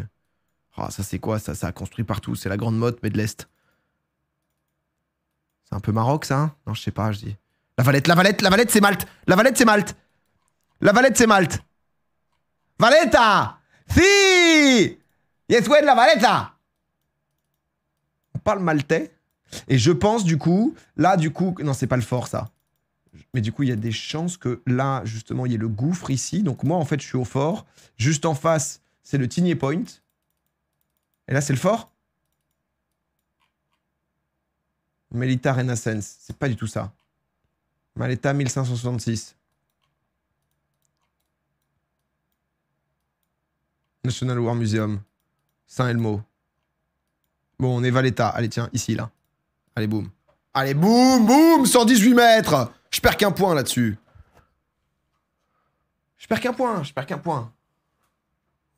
Ah, ça, c'est quoi ça, ça a construit partout. C'est la grande motte, mais de l'Est. C'est un peu Maroc, ça hein? Non, je sais pas, je dis. La Valette, la Valette, la Valette, c'est Malte. La Valette, c'est Malte. La Valette, c'est Malte. Valetta Si Yes, we're la Valetta On parle maltais. Et je pense, du coup, là, du coup, non, c'est pas le fort, ça. Mais du coup, il y a des chances que là, justement, il y ait le gouffre ici. Donc moi, en fait, je suis au fort. Juste en face, c'est le Tigné Point. Et là, c'est le fort Melita Renaissance. C'est pas du tout ça. Maleta 1566. National War Museum. Saint-Elmo. Bon, on est Valetta. Allez, tiens, ici, là. Allez, boum. Allez, boum, boum 118 mètres je perds qu'un point là-dessus. Je perds qu'un point, je perds qu'un point.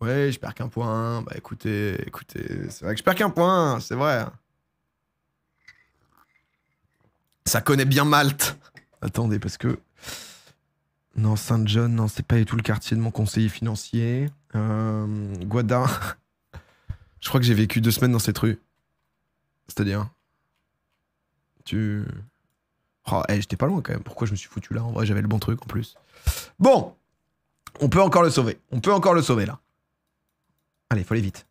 Ouais, je perds qu'un point. Bah écoutez, écoutez, c'est vrai que je perds qu'un point, c'est vrai. Ça connaît bien Malte. Attendez, parce que. Non, Saint-John, non, c'est pas du tout le quartier de mon conseiller financier. Euh, je crois que j'ai vécu deux semaines dans cette rue. C'est-à-dire. Tu. Oh, eh, j'étais pas loin quand même. Pourquoi je me suis foutu là En vrai, j'avais le bon truc en plus. Bon, on peut encore le sauver. On peut encore le sauver là. Allez, faut aller vite.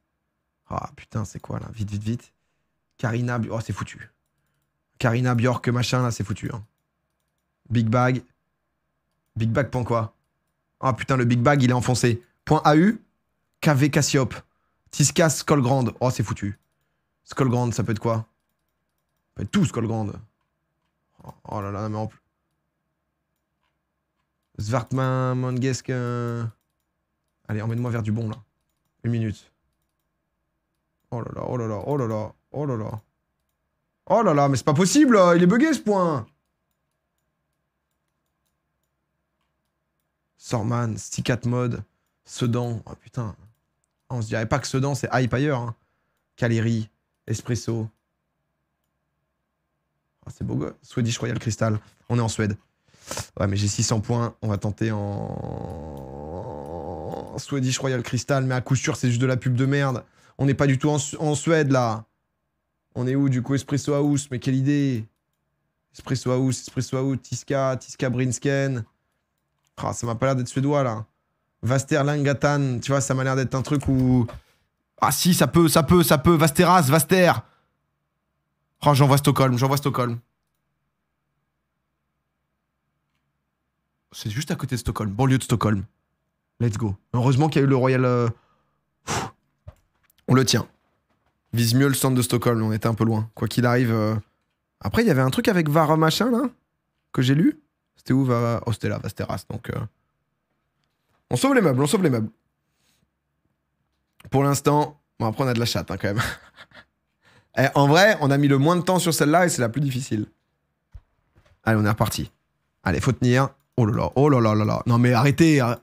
Ah oh, putain, c'est quoi là Vite, vite, vite. Karina, oh c'est foutu. Karina Bjork machin là, c'est foutu. Hein. Big Bag. Big Bag point quoi Ah oh, putain, le Big Bag il est enfoncé. Point AU. KV Cassiope. Tiscas. grande Oh c'est foutu. grande ça peut être quoi Ça peut être tout Grand. Oh là là, mais en plus... Svartman, Mangesk... Allez, emmène-moi vers du bon, là. Une minute. Oh là là, oh là là, oh là là, oh là là. Oh là là, mais c'est pas possible, il est bugué, ce point Sorman, Sticat Mode, Sedan. Oh putain. Ah, on se dirait pas que Sedan, c'est hype ailleurs. Hein. Caleri, Espresso, ah, c'est beau, Swedish Royal Crystal. On est en Suède. Ouais, mais j'ai 600 points. On va tenter en... Swedish Royal Crystal, mais à coup sûr, c'est juste de la pub de merde. On n'est pas du tout en, Suède, là. On est où, du coup Espresso House, mais quelle idée Espresso House, Espresso House, Tiska, Tiska Brinsken. Ah, ça m'a pas l'air d'être suédois, là. Vasterlingatan, tu vois, ça m'a l'air d'être un truc où... Ah si, ça peut, ça peut, ça peut. Vasteras, Vaster. Oh, j'envoie Stockholm, j'envoie Stockholm. C'est juste à côté de Stockholm, banlieue de Stockholm. Let's go. Heureusement qu'il y a eu le Royal. Euh, on le tient. Vise mieux le centre de Stockholm, on était un peu loin. Quoi qu'il arrive. Euh, après, il y avait un truc avec Var machin là, que j'ai lu. C'était où Var Oh, c'était là, Vasteras. Donc. Euh. On sauve les meubles, on sauve les meubles. Pour l'instant. Bon, après, on a de la chatte hein, quand même. Eh, en vrai, on a mis le moins de temps sur celle-là et c'est la plus difficile. Allez, on est reparti. Allez, faut tenir. Oh là là, oh là là là là. Non mais arrêtez. Hein.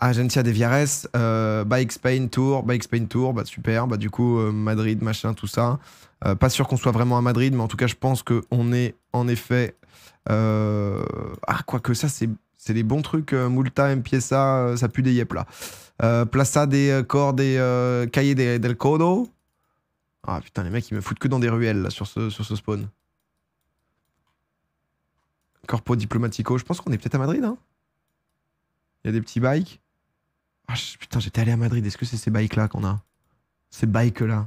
Agencia de Viares, euh, Bike Spain Tour, Bike Spain Tour, bah super. Bah du coup, euh, Madrid, machin, tout ça. Euh, pas sûr qu'on soit vraiment à Madrid, mais en tout cas, je pense qu'on est en effet. Ah, que ça, c'est des bons trucs. Multa, Empieza, ça pue des yep là. Plaza de cordes, de Calle del Codo. Ah putain, les mecs, ils me foutent que dans des ruelles là, sur ce, sur ce spawn. Corpo Diplomatico, je pense qu'on est peut-être à Madrid. Hein Il y a des petits bikes. Ah putain, j'étais allé à Madrid. Est-ce que c'est ces bikes là qu'on a Ces bikes là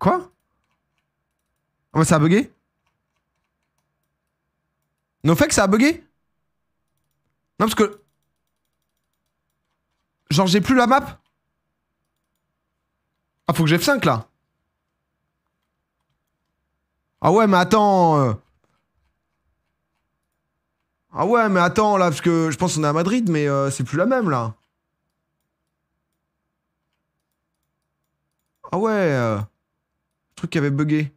Quoi Oh, ça a bugué que ça a bugué Non, parce que... Genre, j'ai plus la map Ah, faut que j'ai F5, là Ah ouais, mais attends euh. Ah ouais, mais attends, là, parce que je pense qu'on est à Madrid, mais euh, c'est plus la même, là Ah ouais euh, Le truc qui avait bugué.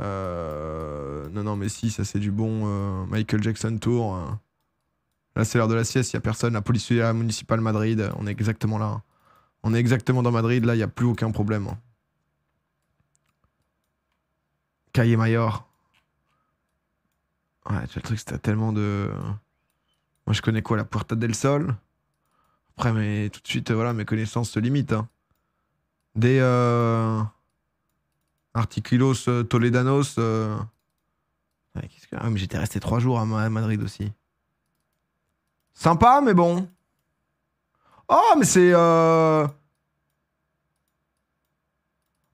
Euh... Non, non, mais si, ça c'est du bon euh, Michael Jackson Tour. Euh. Là, c'est l'heure de la sieste, il n'y a personne. La police municipale Madrid, euh, on est exactement là. On est exactement dans Madrid, là, il n'y a plus aucun problème. Hein. Mayor. Ouais, tu le truc, c'était tellement de. Moi, je connais quoi La Puerta del Sol Après, mais tout de suite, voilà, mes connaissances se limitent. Hein. Des. Articulos Toledanos. Ah, mais j'étais resté trois jours à Madrid aussi. Sympa, mais bon. Oh, mais c'est... Euh,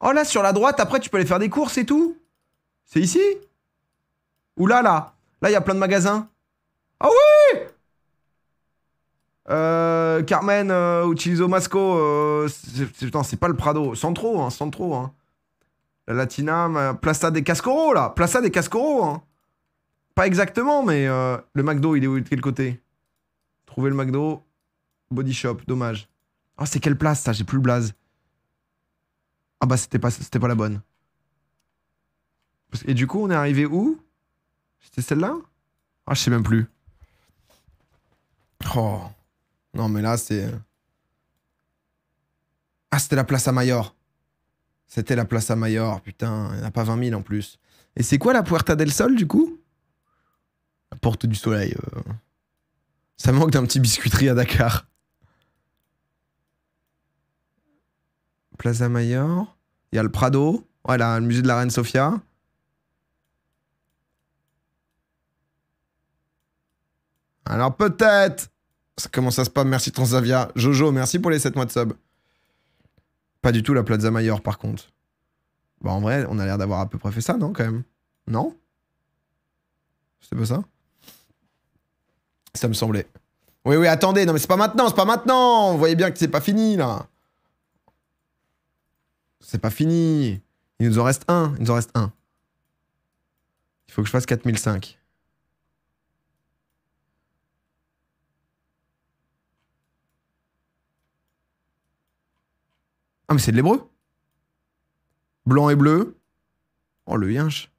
oh, là, sur la droite, après, tu peux aller faire des courses et tout C'est ici Ou là, là Là, il y a plein de magasins. Ah oui euh, Carmen, euh, Utilizo Masco, euh, c'est pas le Prado. Centro, hein, Centro. Hein. La Latina, Plaza des Cascoros, là. Plaza des Cascoros, hein. Pas exactement, mais euh, le McDo, il est où, de quel côté Trouver le McDo. Body Shop, dommage. Oh, c'est quelle place ça J'ai plus le blaze. Ah bah, c'était pas, pas la bonne. Et du coup, on est arrivé où C'était celle-là Ah, je sais même plus. Oh. Non, mais là, c'est. Ah, c'était la place à Mayor. C'était la place à Mayor, putain. Il n'y en a pas 20 000 en plus. Et c'est quoi la Puerta del Sol, du coup la porte du soleil. Euh. Ça manque d'un petit biscuiterie à Dakar. Plaza Mayor. Il y a le Prado. Voilà, le musée de la Reine Sofia. Alors peut-être Ça commence se passe merci Transavia. Jojo, merci pour les 7 mois de sub. Pas du tout la Plaza Mayor par contre. Bah en vrai, on a l'air d'avoir à peu près fait ça, non, quand même Non C'est pas ça ça me semblait. Oui, oui, attendez, non mais c'est pas maintenant, c'est pas maintenant Vous voyez bien que c'est pas fini, là C'est pas fini Il nous en reste un, il nous en reste un. Il faut que je fasse 4005. Ah mais c'est de l'hébreu Blanc et bleu Oh le yinche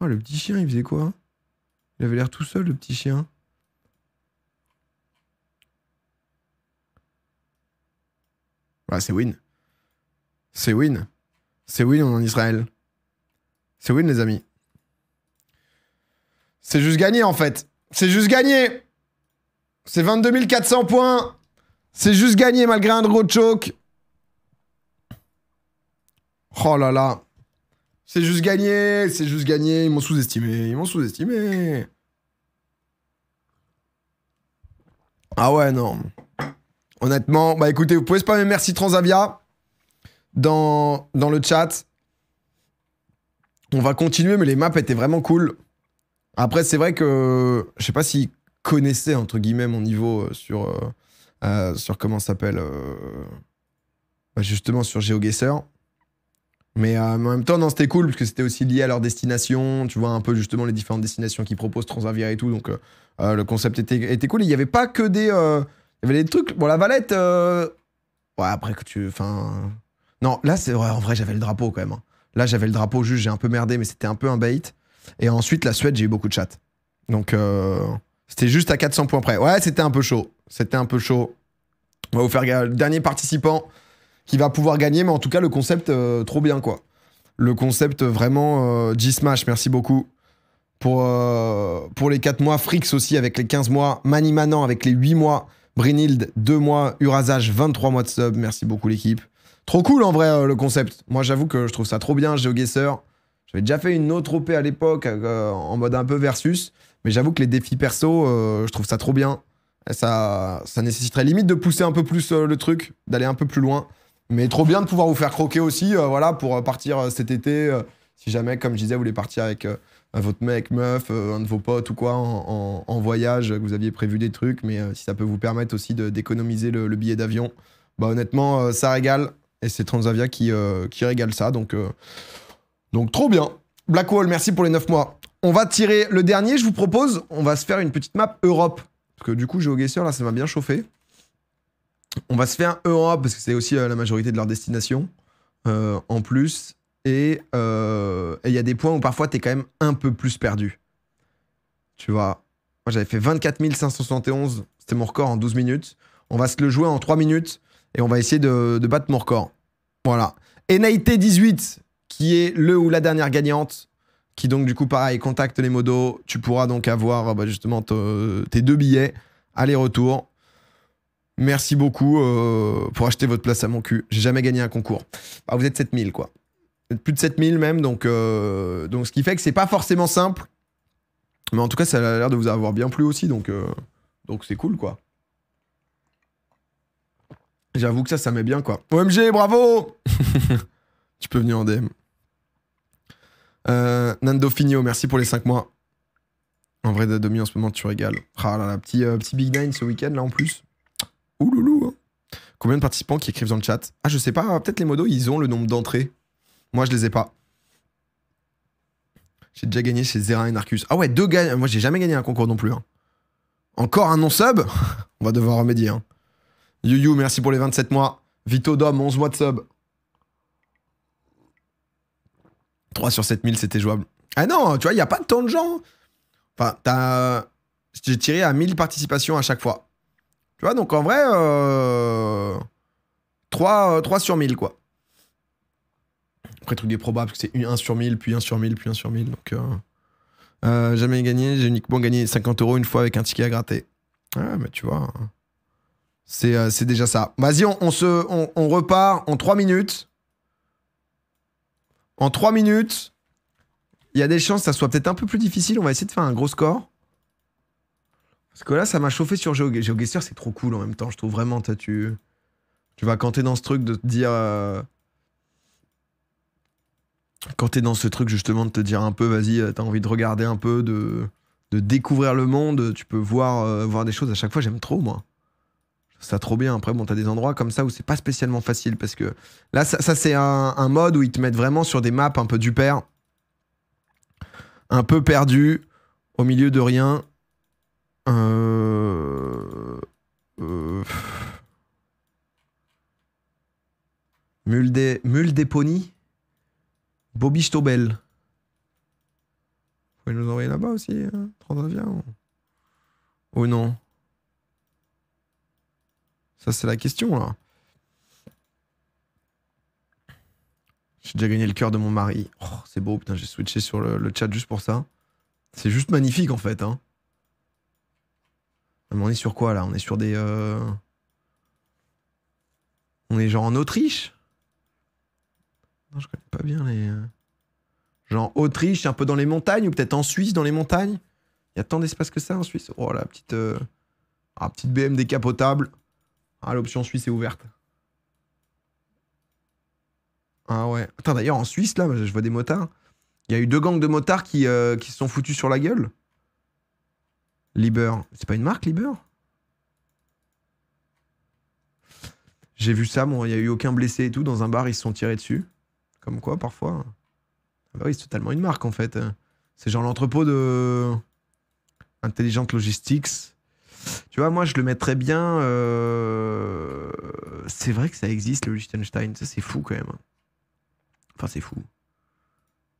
Oh, le petit chien, il faisait quoi hein Il avait l'air tout seul, le petit chien. Voilà, bah, c'est win. C'est win. C'est win, on en Israël. C'est win, les amis. C'est juste gagné, en fait. C'est juste gagné. C'est 22 400 points. C'est juste gagné, malgré un draw choke. Oh là là. C'est juste gagné, c'est juste gagné. Ils m'ont sous-estimé, ils m'ont sous-estimé. Ah ouais, non. Honnêtement, bah écoutez, vous pouvez spammer merci Transavia dans, dans le chat. On va continuer, mais les maps étaient vraiment cool. Après, c'est vrai que je sais pas s'ils connaissaient, entre guillemets, mon niveau euh, sur, euh, euh, sur comment s'appelle. Bah, justement, sur GeoGuessr. Euh, mais en même temps, non, c'était cool parce que c'était aussi lié à leur destination. Tu vois, un peu justement les différentes destinations qu'ils proposent, Transavia et tout. Donc, euh, euh, le concept était, était cool. Il n'y avait pas que des. il y avait des trucs. Bon, la Valette. Ouais, après que tu. Enfin. Non, là, c'est. en vrai, j'avais le drapeau quand même. Hein. Là, j'avais le drapeau juste, j'ai un peu merdé, mais c'était un peu un bait. Et ensuite, la Suède, j'ai eu beaucoup de chat Donc, c'était juste à 400 points près. Ouais, c'était un peu chaud. C'était un peu chaud. On va vous faire le dernier participant qui va pouvoir gagner, mais en tout cas, le concept, euh, trop bien, quoi. Le concept euh, vraiment euh, G-Smash, merci beaucoup. Pour, pour les 4 mois, Frix aussi avec les 15 mois, Manimanant avec les 8 mois, Brinild 2 mois, Urasage 23 mois de sub, merci beaucoup l'équipe. Trop cool en vrai le concept. Moi j'avoue que je trouve ça trop bien, GeoGuessr. J'avais déjà fait une autre OP à l'époque en mode un peu versus, mais j'avoue que les défis perso, je trouve ça trop bien. Ça, ça nécessiterait limite de pousser un peu plus le truc, d'aller un peu plus loin. Mais trop bien de pouvoir vous faire croquer aussi, euh, voilà, pour euh, partir euh, cet été. si jamais, comme je disais, vous voulez partir avec votre mec, meuf, un de vos potes ou quoi, en, voyage, que vous aviez prévu des trucs, mais si ça peut vous permettre aussi d'économiser le, billet d'avion, bah honnêtement, ça régale. Et c'est Transavia qui, qui régale ça. Donc, donc trop bien. Blackwall, merci pour les 9 mois. On va tirer le dernier, je vous propose, on va se faire une petite map Europe. Parce que du coup, j'ai guesser là, ça m'a bien chauffé. On va se faire Europe parce que c'est aussi euh, la majorité de leur destination euh, en plus. Euh, et il y a des points où parfois t'es quand même un peu plus perdu. Tu vois, moi j'avais fait 24 571, c'était mon record en 12 minutes. On va se le jouer en 3 minutes et on va essayer de, battre mon record. Voilà. Enaïté 18, qui est le ou la dernière gagnante, qui donc du coup pareil contacte les modos. Tu pourras donc avoir bah, justement tes deux billets aller-retour. Merci beaucoup euh, pour acheter votre place à mon cul. J'ai jamais gagné un concours. Ah, vous êtes 7000, quoi. Vous êtes plus de 7000 même, donc, euh, donc ce qui fait que c'est pas forcément simple. Mais en tout cas, ça a l'air de vous avoir bien plu aussi, donc euh, donc c'est cool, quoi. J'avoue que ça, ça met bien, quoi. OMG, bravo Tu peux venir en DM. Nando Finio, merci pour les 5 mois. En vrai, Domi, en ce moment, tu régales. Ah là là, petit, petit Big Nine ce week-end, là, en plus. Ouloulou. Hein. Combien de participants qui écrivent dans le chat Ah, je sais pas. Hein. Peut-être les modos, ils ont le nombre d'entrées. Moi, je les ai pas. J'ai déjà gagné chez Zera et Narcus. Ah ouais, deux gagnants. Moi, j'ai jamais gagné un concours non plus. Hein. Encore un non-sub On va devoir remédier. Hein. you merci pour les 27 mois. Vito Dom, 11 mois sub. 3 sur 7000, c'était jouable. Ah non, tu vois, il n'y a pas tant de gens. Enfin, t'as. J'ai tiré à 1000 participations à chaque fois. Tu vois, donc en vrai, 3, euh, 3, euh, sur 1000, quoi. Après, truc est probable, parce que c'est 1 sur 1000, puis 1 sur 1000, puis 1 sur 1000. Donc, euh, jamais gagné, j'ai uniquement gagné 50 euros une fois avec un ticket à gratter. Ah, mais tu vois, hein. c'est déjà ça. Vas-y, on, on repart en 3 minutes. En 3 minutes, il y a des chances que ça soit peut-être un peu plus difficile. On va essayer de faire un gros score. Parce que là, ça m'a chauffé sur GeoGuessr, c'est trop cool en même temps. Je trouve vraiment, tu, tu vas quand t'es dans ce truc de te dire. Euh, quand t'es dans ce truc justement de te dire un peu, vas-y, euh, t'as envie de regarder un peu, de, de découvrir le monde, tu peux voir, euh, voir des choses. À chaque fois, j'aime trop, moi. Ça trop bien. Après, bon, t'as des endroits comme ça où c'est pas spécialement facile parce que là, ça, c'est un, un, mode où ils te mettent vraiment sur des maps un peu du père, un peu perdu, au milieu de rien. Euh... Euh... Mulde... Muldeponi Bobby Stobel. Vous pouvez nous envoyer là-bas aussi, hein, ou... Oh non Ça, c'est la question, là. J'ai déjà gagné le cœur de mon mari. Oh, c'est beau, putain, j'ai switché sur le, le chat juste pour ça. C'est juste magnifique, en fait, hein on est sur quoi là On est sur des. Euh, on est genre en Autriche Non, je connais pas bien les. Euh, genre Autriche, un peu dans les montagnes, ou peut-être en Suisse, dans les montagnes Il y a tant d'espace que ça en Suisse Oh la petite. Euh, ah, petite BM décapotable. Ah, l'option Suisse est ouverte. Ah ouais. Attends, d'ailleurs, en Suisse, là, je vois des motards. Il y a eu deux gangs de motards qui, qui se sont foutus sur la gueule. Liber. C'est pas une marque, Liber J'ai vu ça, bon, il n'y a eu aucun blessé et tout. Dans un bar, ils se sont tirés dessus. Comme quoi, parfois. oui, c'est totalement une marque, en fait. C'est genre l'entrepôt de. Intelligente Logistics. Tu vois, moi, je le mettrais bien. Euh, c'est vrai que ça existe, le Liechtenstein. Ça, c'est fou, quand même. Enfin, c'est fou.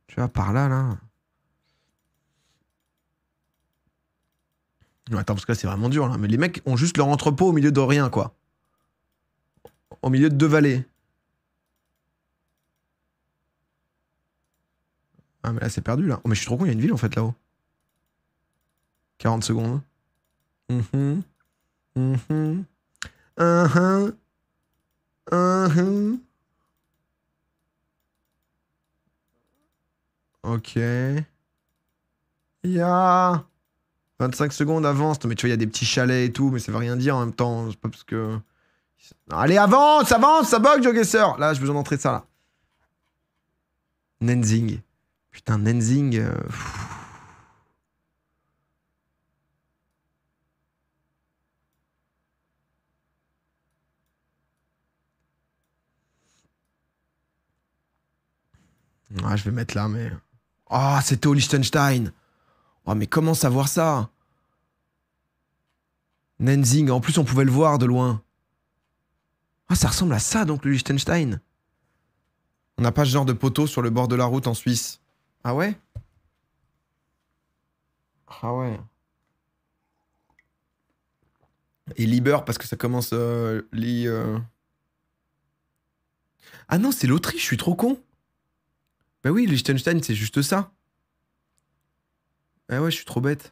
Tu vois, par là, là. Attends, parce que là, c'est vraiment dur. Là. Mais les mecs ont juste leur entrepôt au milieu de rien, quoi. Au milieu de deux vallées. Ah, mais là, c'est perdu, là. Oh, mais je suis trop con, il y a une ville, en fait, là-haut. 40 secondes. Mm -hmm. Mm -hmm. Ok. Ya. 25 secondes avance. Non, mais tu vois, il y a des petits chalets et tout, mais ça veut rien dire en même temps. C'est pas parce que. allez, avance, avance, ça bug, Jogesser. Là, j'ai besoin d'entrer ça, là. Nenzing. Putain, Nenzing. Euh, je vais mettre là, mais. Ah, oh, c'était au Liechtenstein. Oh, mais comment savoir ça Nenzing, en plus on pouvait le voir de loin. Ah, ça ressemble à ça donc le Liechtenstein. On n'a pas ce genre de poteau sur le bord de la route en Suisse. Ah ouais Ah ouais. Et Lieber parce que ça commence euh, euh. Ah non, c'est l'Autriche, je suis trop con. Bah oui, Liechtenstein, c'est juste ça. Ah ouais, je suis trop bête.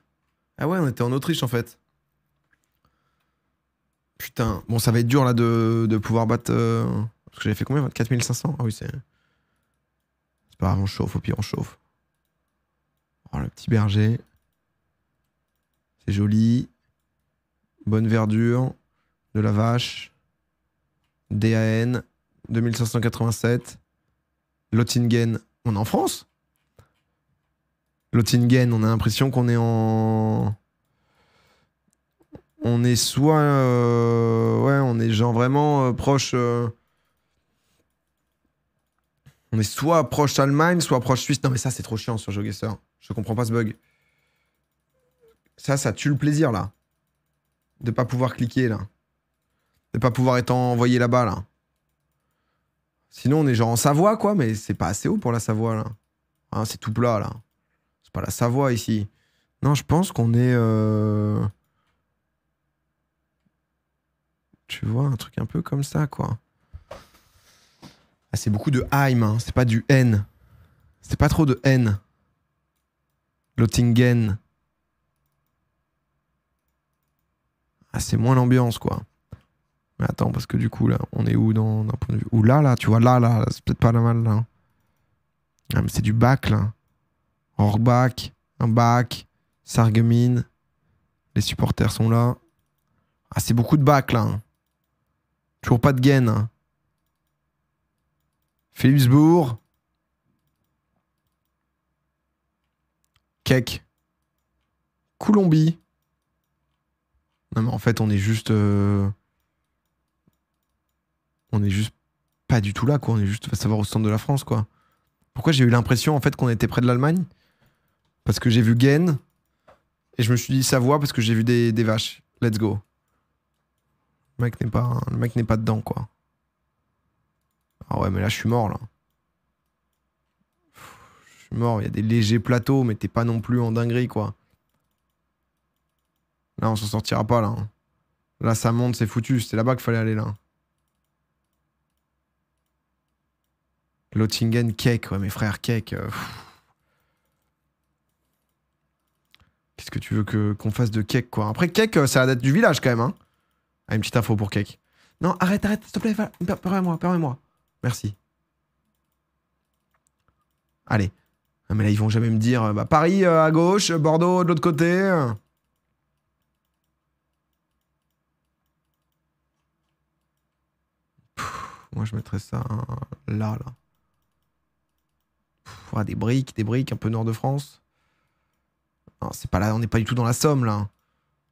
Ah ouais, on était en Autriche en fait. Putain, bon, ça va être dur là de, pouvoir battre. Euh, parce que j'avais fait combien 4500 Ah oui, c'est. C'est pas grave, on chauffe, au pire, on chauffe. Oh, le petit berger. C'est joli. Bonne verdure. De la vache. DAN. 2587. Lottingen. On est en France Lottingen, on a l'impression qu'on est en. On est soit. Euh, ouais, on est genre vraiment euh, proche. Euh, on est soit proche Allemagne, soit proche Suisse. Non, mais ça, c'est trop chiant sur GeoGuessr. Je comprends pas ce bug. Ça, ça tue le plaisir, là. De pas pouvoir cliquer, là. De pas pouvoir être envoyé là-bas, là. Sinon, on est genre en Savoie, quoi, mais c'est pas assez haut pour la Savoie, là. Hein, c'est tout plat, là voilà la Savoie ici. Non, je pense qu'on est. Euh, tu vois, un truc un peu comme ça, quoi. Ah, c'est beaucoup de Heim, c'est pas du N. C'est pas trop de N. Lottingen. Ah, c'est moins l'ambiance, quoi. Mais attends, parce que du coup, là, on est où d'un point de vue Ou là, là, tu vois, là, là, là c'est peut-être pas la mal, hein. ah, mais c'est du bac, là. Orbach, un bac, Sarguemine. Les supporters sont là. Ah, c'est beaucoup de bacs là. Hein. Toujours pas de gain. Hein. Philipsbourg. Keck. Colombie. Non mais en fait on est juste... Euh, on est juste pas du tout là quoi. On est juste va savoir au centre de la France quoi. Pourquoi j'ai eu l'impression en fait qu'on était près de l'Allemagne parce que j'ai vu Gain et je me suis dit Savoie parce que j'ai vu des, vaches. Let's go. Le mec n'est pas, n'est pas dedans quoi. Ah ouais, mais là je suis mort là. je suis mort. Il y a des légers plateaux, mais t'es pas non plus en dinguerie quoi. Là on s'en sortira pas là. Hein. Là ça monte, c'est foutu. C'était là-bas qu'il fallait aller là. Lottingen, cake, ouais, mes frères, cake. Euh, qu'est-ce que tu veux que, qu'on fasse de cake, quoi. Après, cake, euh, ça date du village quand même, hein. Ah, une petite info pour cake. Non, arrête, arrête, s'il te plaît, permets-moi, permets-moi. Merci. Allez. Ah, mais là, ils vont jamais me dire euh, bah, Paris euh, à gauche, Bordeaux de l'autre côté. moi, je mettrais ça hein, là, là. des briques, des briques, un peu nord de France. Non, c'est pas là, on n'est pas du tout dans la somme, là.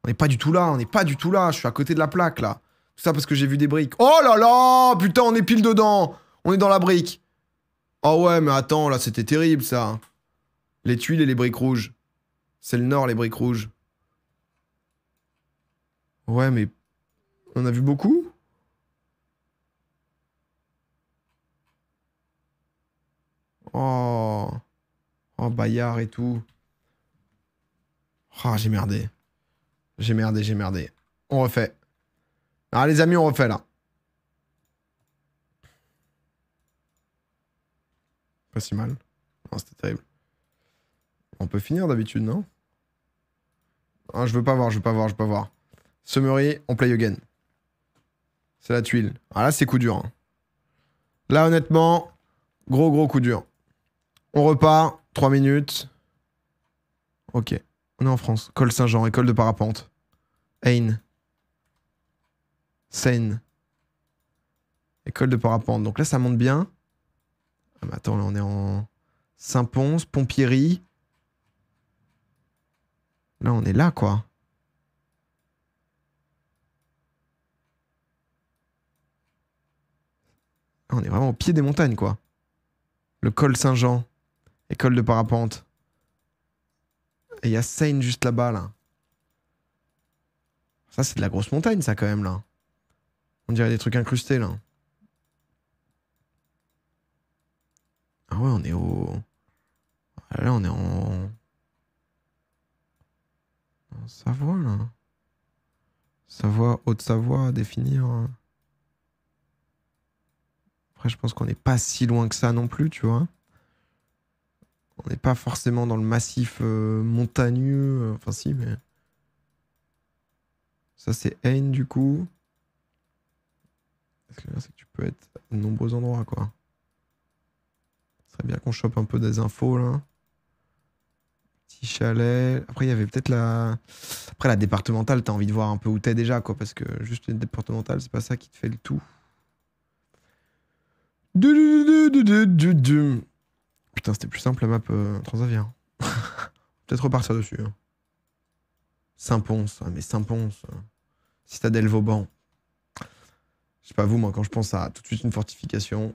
On n'est pas du tout là, on n'est pas du tout là. Je suis à côté de la plaque, là. Tout ça parce que j'ai vu des briques. Oh là là Putain, on est pile dedans On est dans la brique. Oh ouais, mais attends, là, c'était terrible, ça. Les tuiles et les briques rouges. C'est le nord, les briques rouges. Ouais, mais... On a vu beaucoup Oh... Oh, Bayard et tout. Ah, j'ai merdé. J'ai merdé, j'ai merdé. On refait. Ah, les amis, on refait là. Pas si mal. Non, c'était terrible. On peut finir d'habitude, non ah, Je veux pas voir, je veux pas voir, je veux pas voir. Summary, on play again. C'est la tuile. Ah là, c'est coup dur. Hein. Là, honnêtement, gros gros coup dur. On repart, 3 minutes. Ok. On est en France. Col Saint-Jean, école de parapente. Ain. Seine. École de parapente. Donc là, ça monte bien. Ah, attends, là, on est en Saint-Pons, Pompierie. Là, on est là, quoi. Ah, on est vraiment au pied des montagnes, quoi. Le col Saint-Jean. École de parapente. Et il y a Seine juste là-bas, là. Ça, c'est de la grosse montagne, ça, quand même, là. On dirait des trucs incrustés, là. Ah ouais, on est au... Ah là, on est en... En Savoie, là. Savoie, Haute-Savoie, définir. Hein. Après, je pense qu'on n'est pas si loin que ça non plus, tu vois. On n'est pas forcément dans le massif euh, montagneux. Euh, enfin, si, mais. Ça, c'est Ain, du coup. c'est que tu peux être à de nombreux endroits, quoi. Ce serait bien qu'on chope un peu des infos, là. Petit chalet. Après, il y avait peut-être la. Après, la départementale, t'as envie de voir un peu où t'es déjà, quoi. Parce que juste une départementale, c'est pas ça qui te fait le tout. Putain, c'était plus simple la map euh, Transavia. Hein. Peut-être repartir dessus. Hein. Saint-Pons, hein, mais Saint-Pons. citadel Vauban. Je sais pas vous, moi, quand je pense à tout de suite une fortification,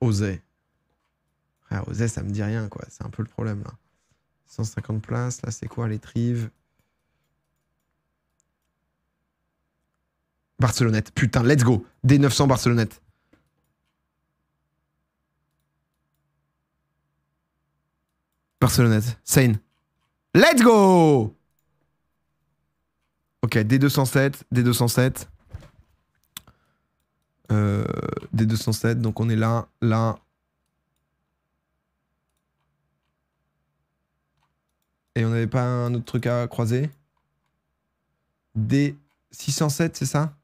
Osez. Ah, ça me dit rien, quoi. C'est un peu le problème, là. 150 places, là, c'est quoi les trives Barcelonnette. Putain, let's go. D900 Barcelonnette. Barcelonnette. Seine. Let's go Ok, D207, D207. D207, donc on est là, là. Et on n'avait pas un autre truc à croiser D607, c'est ça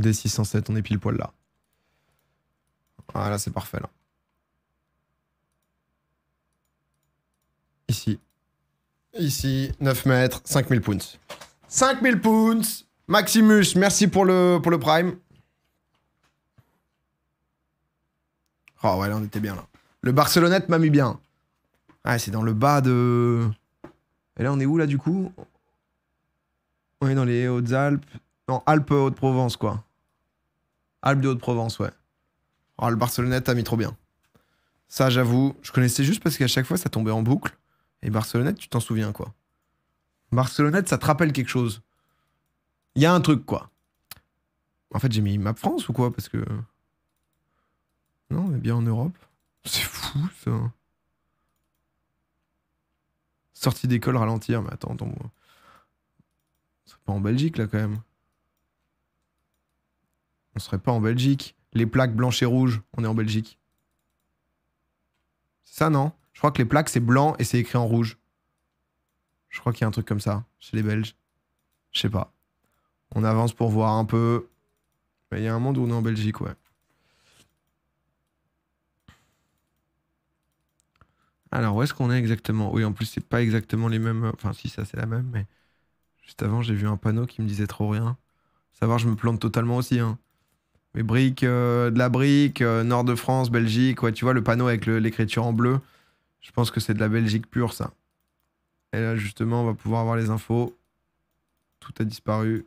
D607, on est pile poil là. Ah, là, c'est parfait là. Ici. Ici, 9 mètres, 5000 pounds. 5000 pounds Maximus, merci pour le, pour le prime. Oh ouais, là, on était bien là. Le Barcelonnette m'a mis bien. Ah, c'est dans le bas de... Et là, on est où là du coup On est dans les Hautes-Alpes. Non, Alpes-Haute-Provence quoi. Alpes de Haute-Provence, ouais. Oh, le Barcelonnette t'as mis trop bien. Ça, j'avoue, je connaissais juste parce qu'à chaque fois, ça tombait en boucle. Et Barcelonnette, tu t'en souviens, quoi. Barcelonnette, ça te rappelle quelque chose. Il y a un truc, quoi. En fait, j'ai mis Map France ou quoi Parce que. Non, on est bien en Europe. C'est fou, ça. Sortie d'école ralentir, mais attends, attends. On serait pas en Belgique, là, quand même. On serait pas en Belgique les plaques blanches et rouges. On est en Belgique. C'est ça, non Je crois que les plaques, c'est blanc et c'est écrit en rouge. Je crois qu'il y a un truc comme ça chez les Belges. Je sais pas. On avance pour voir un peu. Il y a un monde où on est en Belgique, ouais. Alors, où est-ce qu'on est exactement Oui, en plus, c'est pas exactement les mêmes. Enfin, si, ça, c'est la même, mais juste avant, j'ai vu un panneau qui me disait trop rien. Savoir, je me plante totalement aussi. Hein. Mais briques, euh, de la brique, euh, nord de France, Belgique, ouais, tu vois le panneau avec l'écriture en bleu. Je pense que c'est de la Belgique pure, ça. Et là, justement, on va pouvoir avoir les infos. Tout a disparu.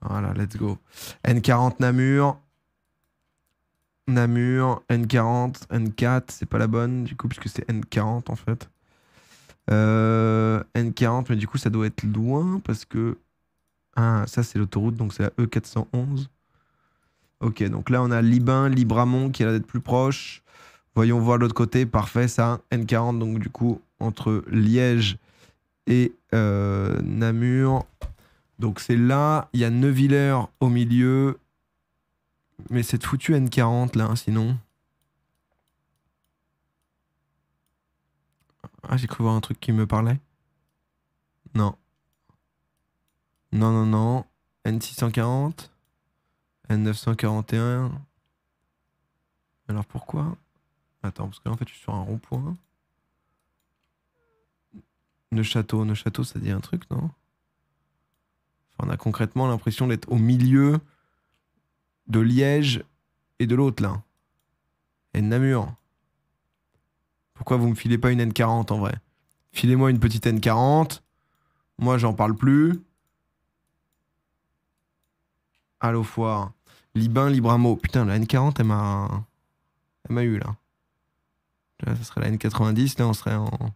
Voilà, let's go. N40 Namur. Namur, N40, N4, c'est pas la bonne du coup, puisque c'est N40 en fait. Euh, N40, mais du coup, ça doit être loin parce que. Ah, ça, c'est l'autoroute, donc c'est la E411. Ok, donc là, on a Libin, Libramont qui est la d'être plus proche. Voyons voir l'autre côté. Parfait, ça. N40, donc du coup, entre Liège et euh, Namur. Donc c'est là. Il y a Neuviller au milieu. Mais cette foutue N40 là, hein, sinon. Ah, j'ai cru voir un truc qui me parlait. Non. Non, non, non. N640. N941. Alors pourquoi Attends, parce que là, en fait, je suis sur un rond-point. Neuchâteau, Neuchâteau, ça dit un truc, non on a concrètement l'impression d'être au milieu de Liège et de l'autre, là. Et Namur. Pourquoi vous me filez pas une N40 en vrai Filez-moi une petite N40. Moi, j'en parle plus. Allo foire. Libin, Libramo. Putain, la N40, elle m'a. Elle m'a eu là. Là, ça serait la N90. Là, on serait en. Là,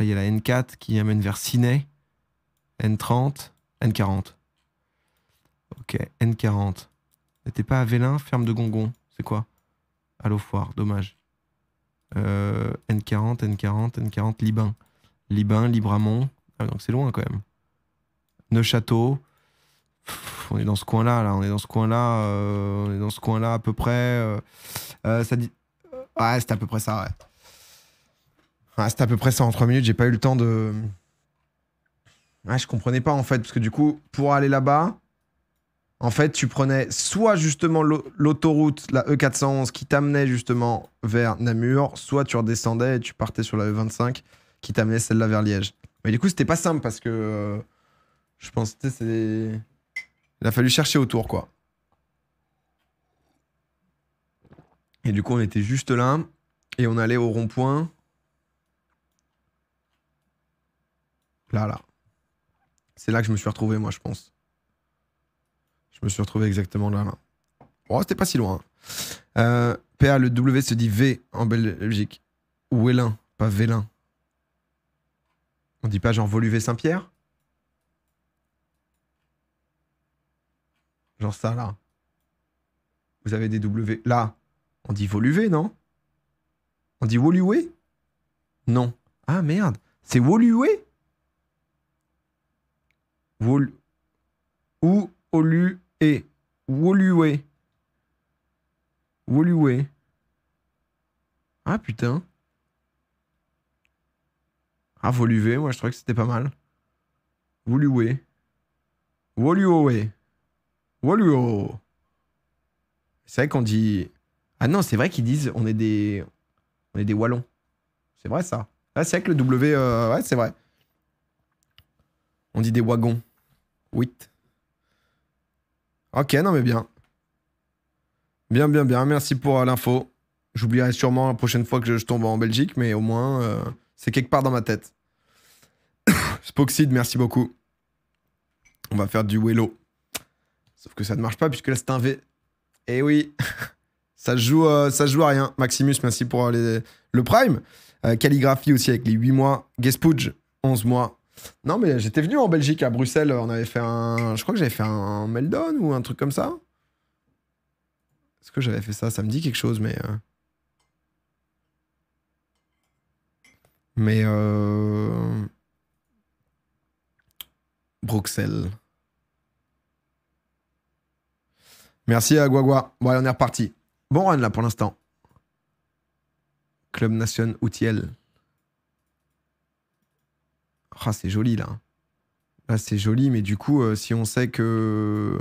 il y a la N4 qui amène vers ciney N30, N40. Ok, N40. N'était pas à Vélin, ferme de Gongon. C'est quoi Allo foire, dommage. N40, N40, N40, Liban. Liban, Libramont. Ah, donc c'est loin quand même. Neuchâteau. on est dans ce coin-là, là. On est dans ce coin-là. Euh, on est dans ce coin-là à peu près. Euh, euh, ça dit. Ouais, c'est à peu près ça, ouais. ouais à peu près ça en 3 minutes. J'ai pas eu le temps de. je comprenais pas en fait, parce que du coup, pour aller là-bas, en fait, tu prenais soit justement l'autoroute, la E411, qui t'amenait justement vers Namur, soit tu redescendais et tu partais sur la E25, qui t'amenait celle-là vers Liège. Mais du coup, c'était pas simple parce que euh, je pense que c'est. Il a fallu chercher autour, quoi. Et du coup, on était juste là et on allait au rond-point. Là, là. C'est là que je me suis retrouvé, moi, je pense. Je me suis retrouvé exactement là. là. Oh, c'était pas si loin. Hein. Euh, PA, le W se dit V en Belgique. Wélin, pas Vélin. On dit pas genre Voluvé Saint-Pierre Genre ça là. Vous avez des W. Là, on dit Voluvé, non On dit Woluwe Non. Ah merde, c'est Woluwe Wol... Ou Olu et Woluwe. Woluwe. Ah putain. Ah, volué, moi je trouvais que c'était pas mal. Woluwe. Woluwe. Woluo. C'est vrai qu'on dit. Ah non, c'est vrai qu'ils disent on est des. On est des Wallons. C'est vrai ça. Ah, c'est vrai que le W. Euh, ouais, c'est vrai. On dit des wagons. Oui. Ok, non mais bien. Bien, bien, bien. Merci pour euh, l'info. J'oublierai sûrement la prochaine fois que je, tombe en Belgique, mais au moins, euh, c'est quelque part dans ma tête. Spoxid, merci beaucoup. On va faire du Wello. Sauf que ça ne marche pas puisque là c'est un V. Eh oui, ça joue, euh, ça joue à rien. Maximus, merci pour le Prime. Calligraphie aussi avec les 8 mois. Guesspudge, 11 mois. Non, mais j'étais venu en Belgique, à Bruxelles. On avait fait un. Je crois que j'avais fait un Meldon ou un truc comme ça. Est-ce que j'avais fait ça Ça me dit quelque chose, mais. Euh. Mais. Euh. Bruxelles. Merci à Guagua. Bon, on est reparti. Bon run là pour l'instant. Club Nation Outiel. Ah, c'est joli là. Là, c'est joli, mais du coup, euh, si on sait que.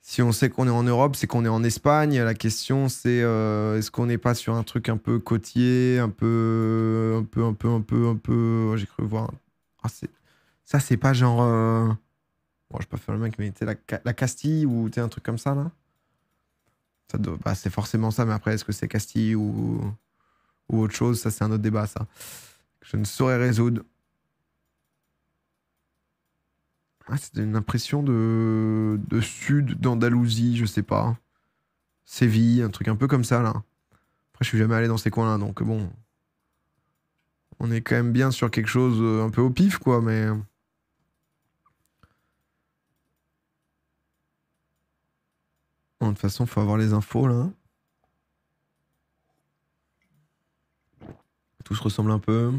Si on sait qu'on est en Europe, c'est qu'on est en Espagne. La question, c'est euh, est-ce qu'on n'est pas sur un truc un peu côtier, un peu. Un peu, un peu, un peu, un peu. Oh, j'ai cru voir. Ah, ça, c'est pas genre. moi euh, Bon, je peux faire le mec, mais la, la Castille ou un truc comme ça là ça doit... pas bah, C'est forcément ça, mais après, est-ce que c'est Castille ou... ou autre chose Ça, c'est un autre débat, ça. Je ne saurais résoudre. Ah, une impression de, sud, d'Andalousie, je sais pas. Séville, un truc un peu comme ça, là. Après, je suis jamais allé dans ces coins-là, donc bon. On est quand même bien sur quelque chose euh, un peu au pif, quoi, mais. Bon, de toute façon, faut avoir les infos, là. Tout se ressemble un peu.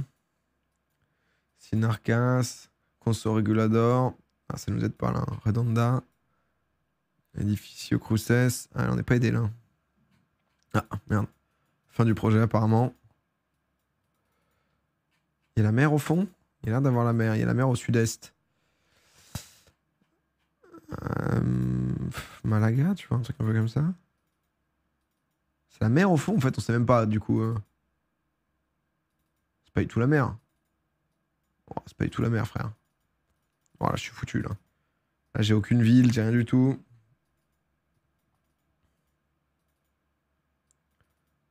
Synarcas, console ah, ça nous aide pas là. Redonda. Edificio Cruces. Ah, on n'est pas aidé là. Ah, merde. Fin du projet apparemment. Il y a la mer au fond Il a l'air d'avoir la mer. Il y a la mer au sud-est. Euh, Malaga, tu vois, un truc un peu comme ça. C'est la mer au fond, en fait, on sait même pas, du coup. Euh. C'est pas du tout la mer. Oh, c'est pas du tout la mer, frère. Voilà, je suis foutu là. Là, j'ai aucune ville, j'ai rien du tout.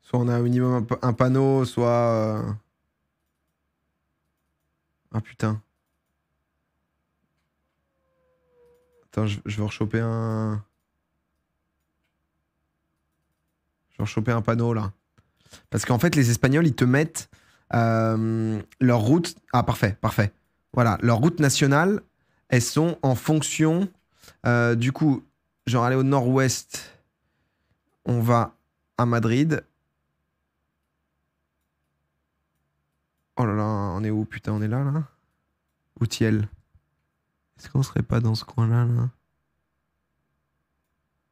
Soit on a au minimum un, panneau, soit. Euh, ah putain. Attends, je, vais rechoper un. Je vais rechoper un panneau là. Parce qu'en fait, les Espagnols, ils te mettent euh, leur route. Ah, parfait, parfait. Voilà, leur route nationale, elles sont en fonction. Euh, du coup, genre aller au nord-ouest, on va à Madrid. Oh là là, on est où putain, on est là là Outiel. Est-ce qu'on serait pas dans ce coin-là là,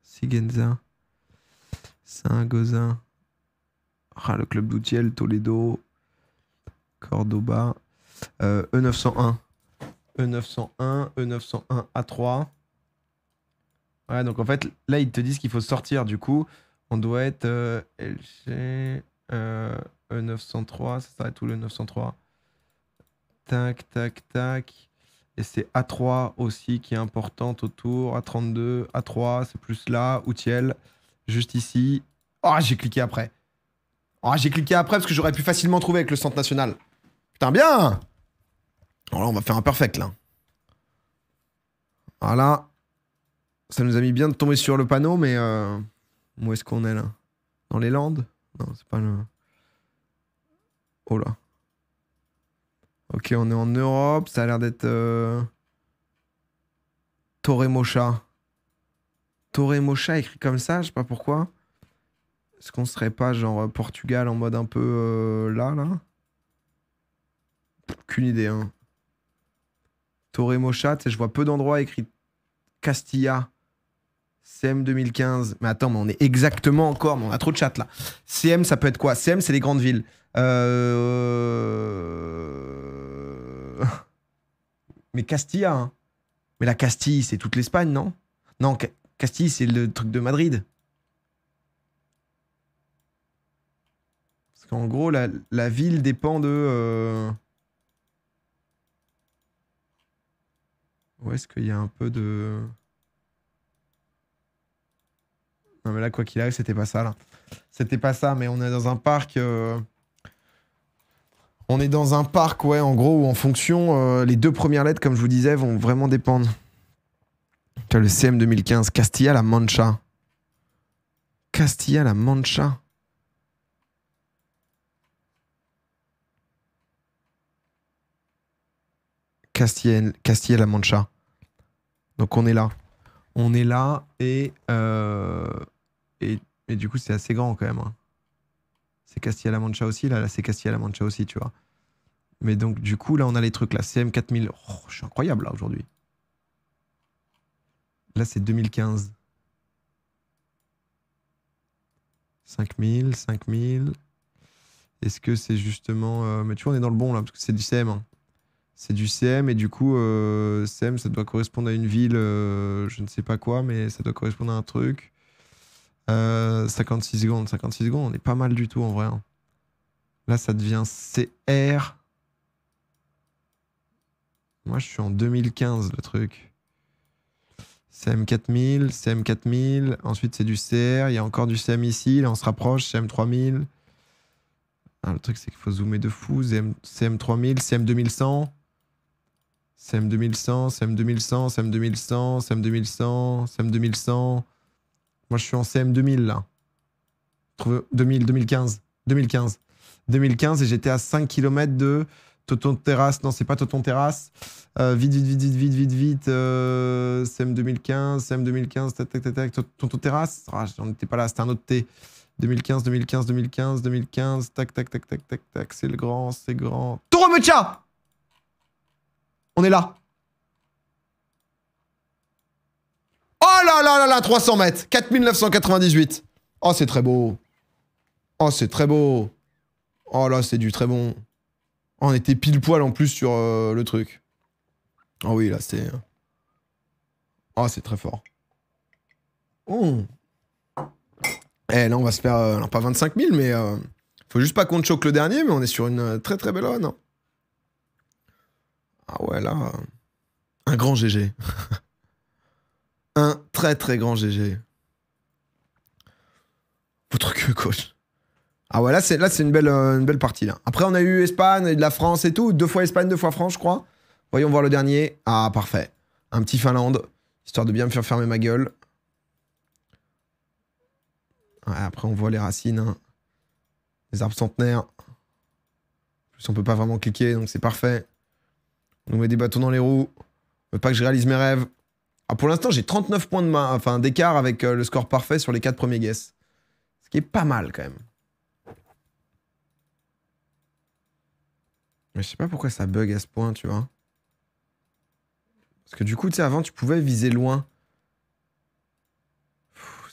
Sigenza. saint gozin ah, le club d'Outiel, Toledo. Cordoba. E901. Euh, e E901, E901A3. Ouais, donc en fait, là, ils te disent qu'il faut sortir. Du coup, on doit être euh, LG, E903, euh, e ça serait tout le 903. Tac, tac, tac. Et c'est A3 aussi qui est importante autour. A32, A3, c'est plus là, Outiel, juste ici. Oh, j'ai cliqué après. Oh, j'ai cliqué après parce que j'aurais pu facilement trouver avec le centre national. Putain, bien alors on va faire un perfect, là. Voilà. Ça nous a mis bien de tomber sur le panneau, mais... Euh, où est-ce qu'on est, là Dans les Landes Non, c'est pas le... Oh là. Ok, on est en Europe. Ça a l'air d'être... Euh... Torremocha. écrit comme ça, je sais pas pourquoi. Est-ce qu'on serait pas genre Portugal en mode un peu euh, là, là Aucune idée, hein chat, je vois peu d'endroits écrits Castilla, CM 2015. Mais attends, mais on est exactement encore, mais on a trop de chat là. CM, ça peut être quoi CM, c'est les grandes villes. Euh, mais Castilla, hein. Mais la Castille, c'est toute l'Espagne, non Non, Castille, c'est le truc de Madrid. Parce qu'en gros, la, ville dépend de. Euh, Où est-ce qu'il y a un peu de... Non mais là, quoi qu'il arrive, c'était pas ça, là. C'était pas ça, mais on est dans un parc... Euh, on est dans un parc, ouais, en gros, où en fonction, euh, les deux premières lettres, comme je vous disais, vont vraiment dépendre. Tu as le CM 2015, Castilla la Mancha. Castilla la Mancha. Castille-La Mancha. Donc on est là. On est là et, euh, et, du coup c'est assez grand quand même. Hein. C'est Castille-La Mancha aussi, là, c'est Castille-La Mancha aussi, tu vois. Mais donc du coup là on a les trucs là. CM4000, je suis incroyable là aujourd'hui. Là c'est 2015. 5000, 5000. Est-ce que c'est justement... Euh, mais tu vois on est dans le bon là parce que c'est du cm hein c'est du CM et du coup, euh, CM, ça doit correspondre à une ville, euh, je ne sais pas quoi, mais ça doit correspondre à un truc. 56 euh, secondes, 56 secondes, on est pas mal du tout en vrai. Hein. Là, ça devient CR. Moi, je suis en 2015, le truc. CM4000, CM4000, ensuite c'est du CR, il y a encore du CM ici, là on se rapproche, CM3000. Ah, le truc, c'est qu'il faut zoomer de fou, CM3000, CM2100. CM 2100, CM 2100, CM 2100, CM 2100, CM 2100. Moi, je suis en CM 2000 là. 2000, 2015, 2015. 2015 et j'étais à 5 km de Toton Terrasse. Non, c'est pas Toton Terrasse. vite, vite, vite, vite, vite, vite, CM 2015, CM 2015, tac, tac, tac, tac. Toton Terrasse. on J'en pas là, c'était un autre T. 2015, 2015, 2015, 2015. Tac, tac, tac, tac, tac, tac. C'est le grand, c'est grand. Toromecha on est là. Oh là là là là, 300 mètres. 4998. Oh, c'est très beau. Oh, c'est très beau. Oh là, c'est du très bon. Oh, on était pile poil en plus sur euh, le truc. Oh oui, là, c'est... Hein. Oh, c'est très fort. Oh. Eh, là, on va se faire... Euh, non, pas 25 000, mais... Euh, faut juste pas qu'on choque le dernier, mais on est sur une très très belle run. Hein. Ah ouais, là, euh, un grand GG. un très très grand GG. Votre queue coach. Ah ouais, là c'est une belle euh, une belle partie là. Après on a eu Espagne et de la France et tout, deux fois Espagne, deux fois France, je crois. Voyons voir le dernier. Ah parfait. Un petit Finlande, histoire de bien me faire fermer ma gueule. après on voit les racines, hein. les arbres centenaires. En plus on peut pas vraiment cliquer, donc c'est parfait. On met des bâtons dans les roues. pas que je réalise mes rêves. Ah, pour l'instant, j'ai 39 points de main, enfin d'écart avec euh, le score parfait sur les 4 premiers guesses. Ce qui est pas mal quand même. Mais je sais pas pourquoi ça bug à ce point, tu vois. Parce que du coup, tu sais, avant, tu pouvais viser loin.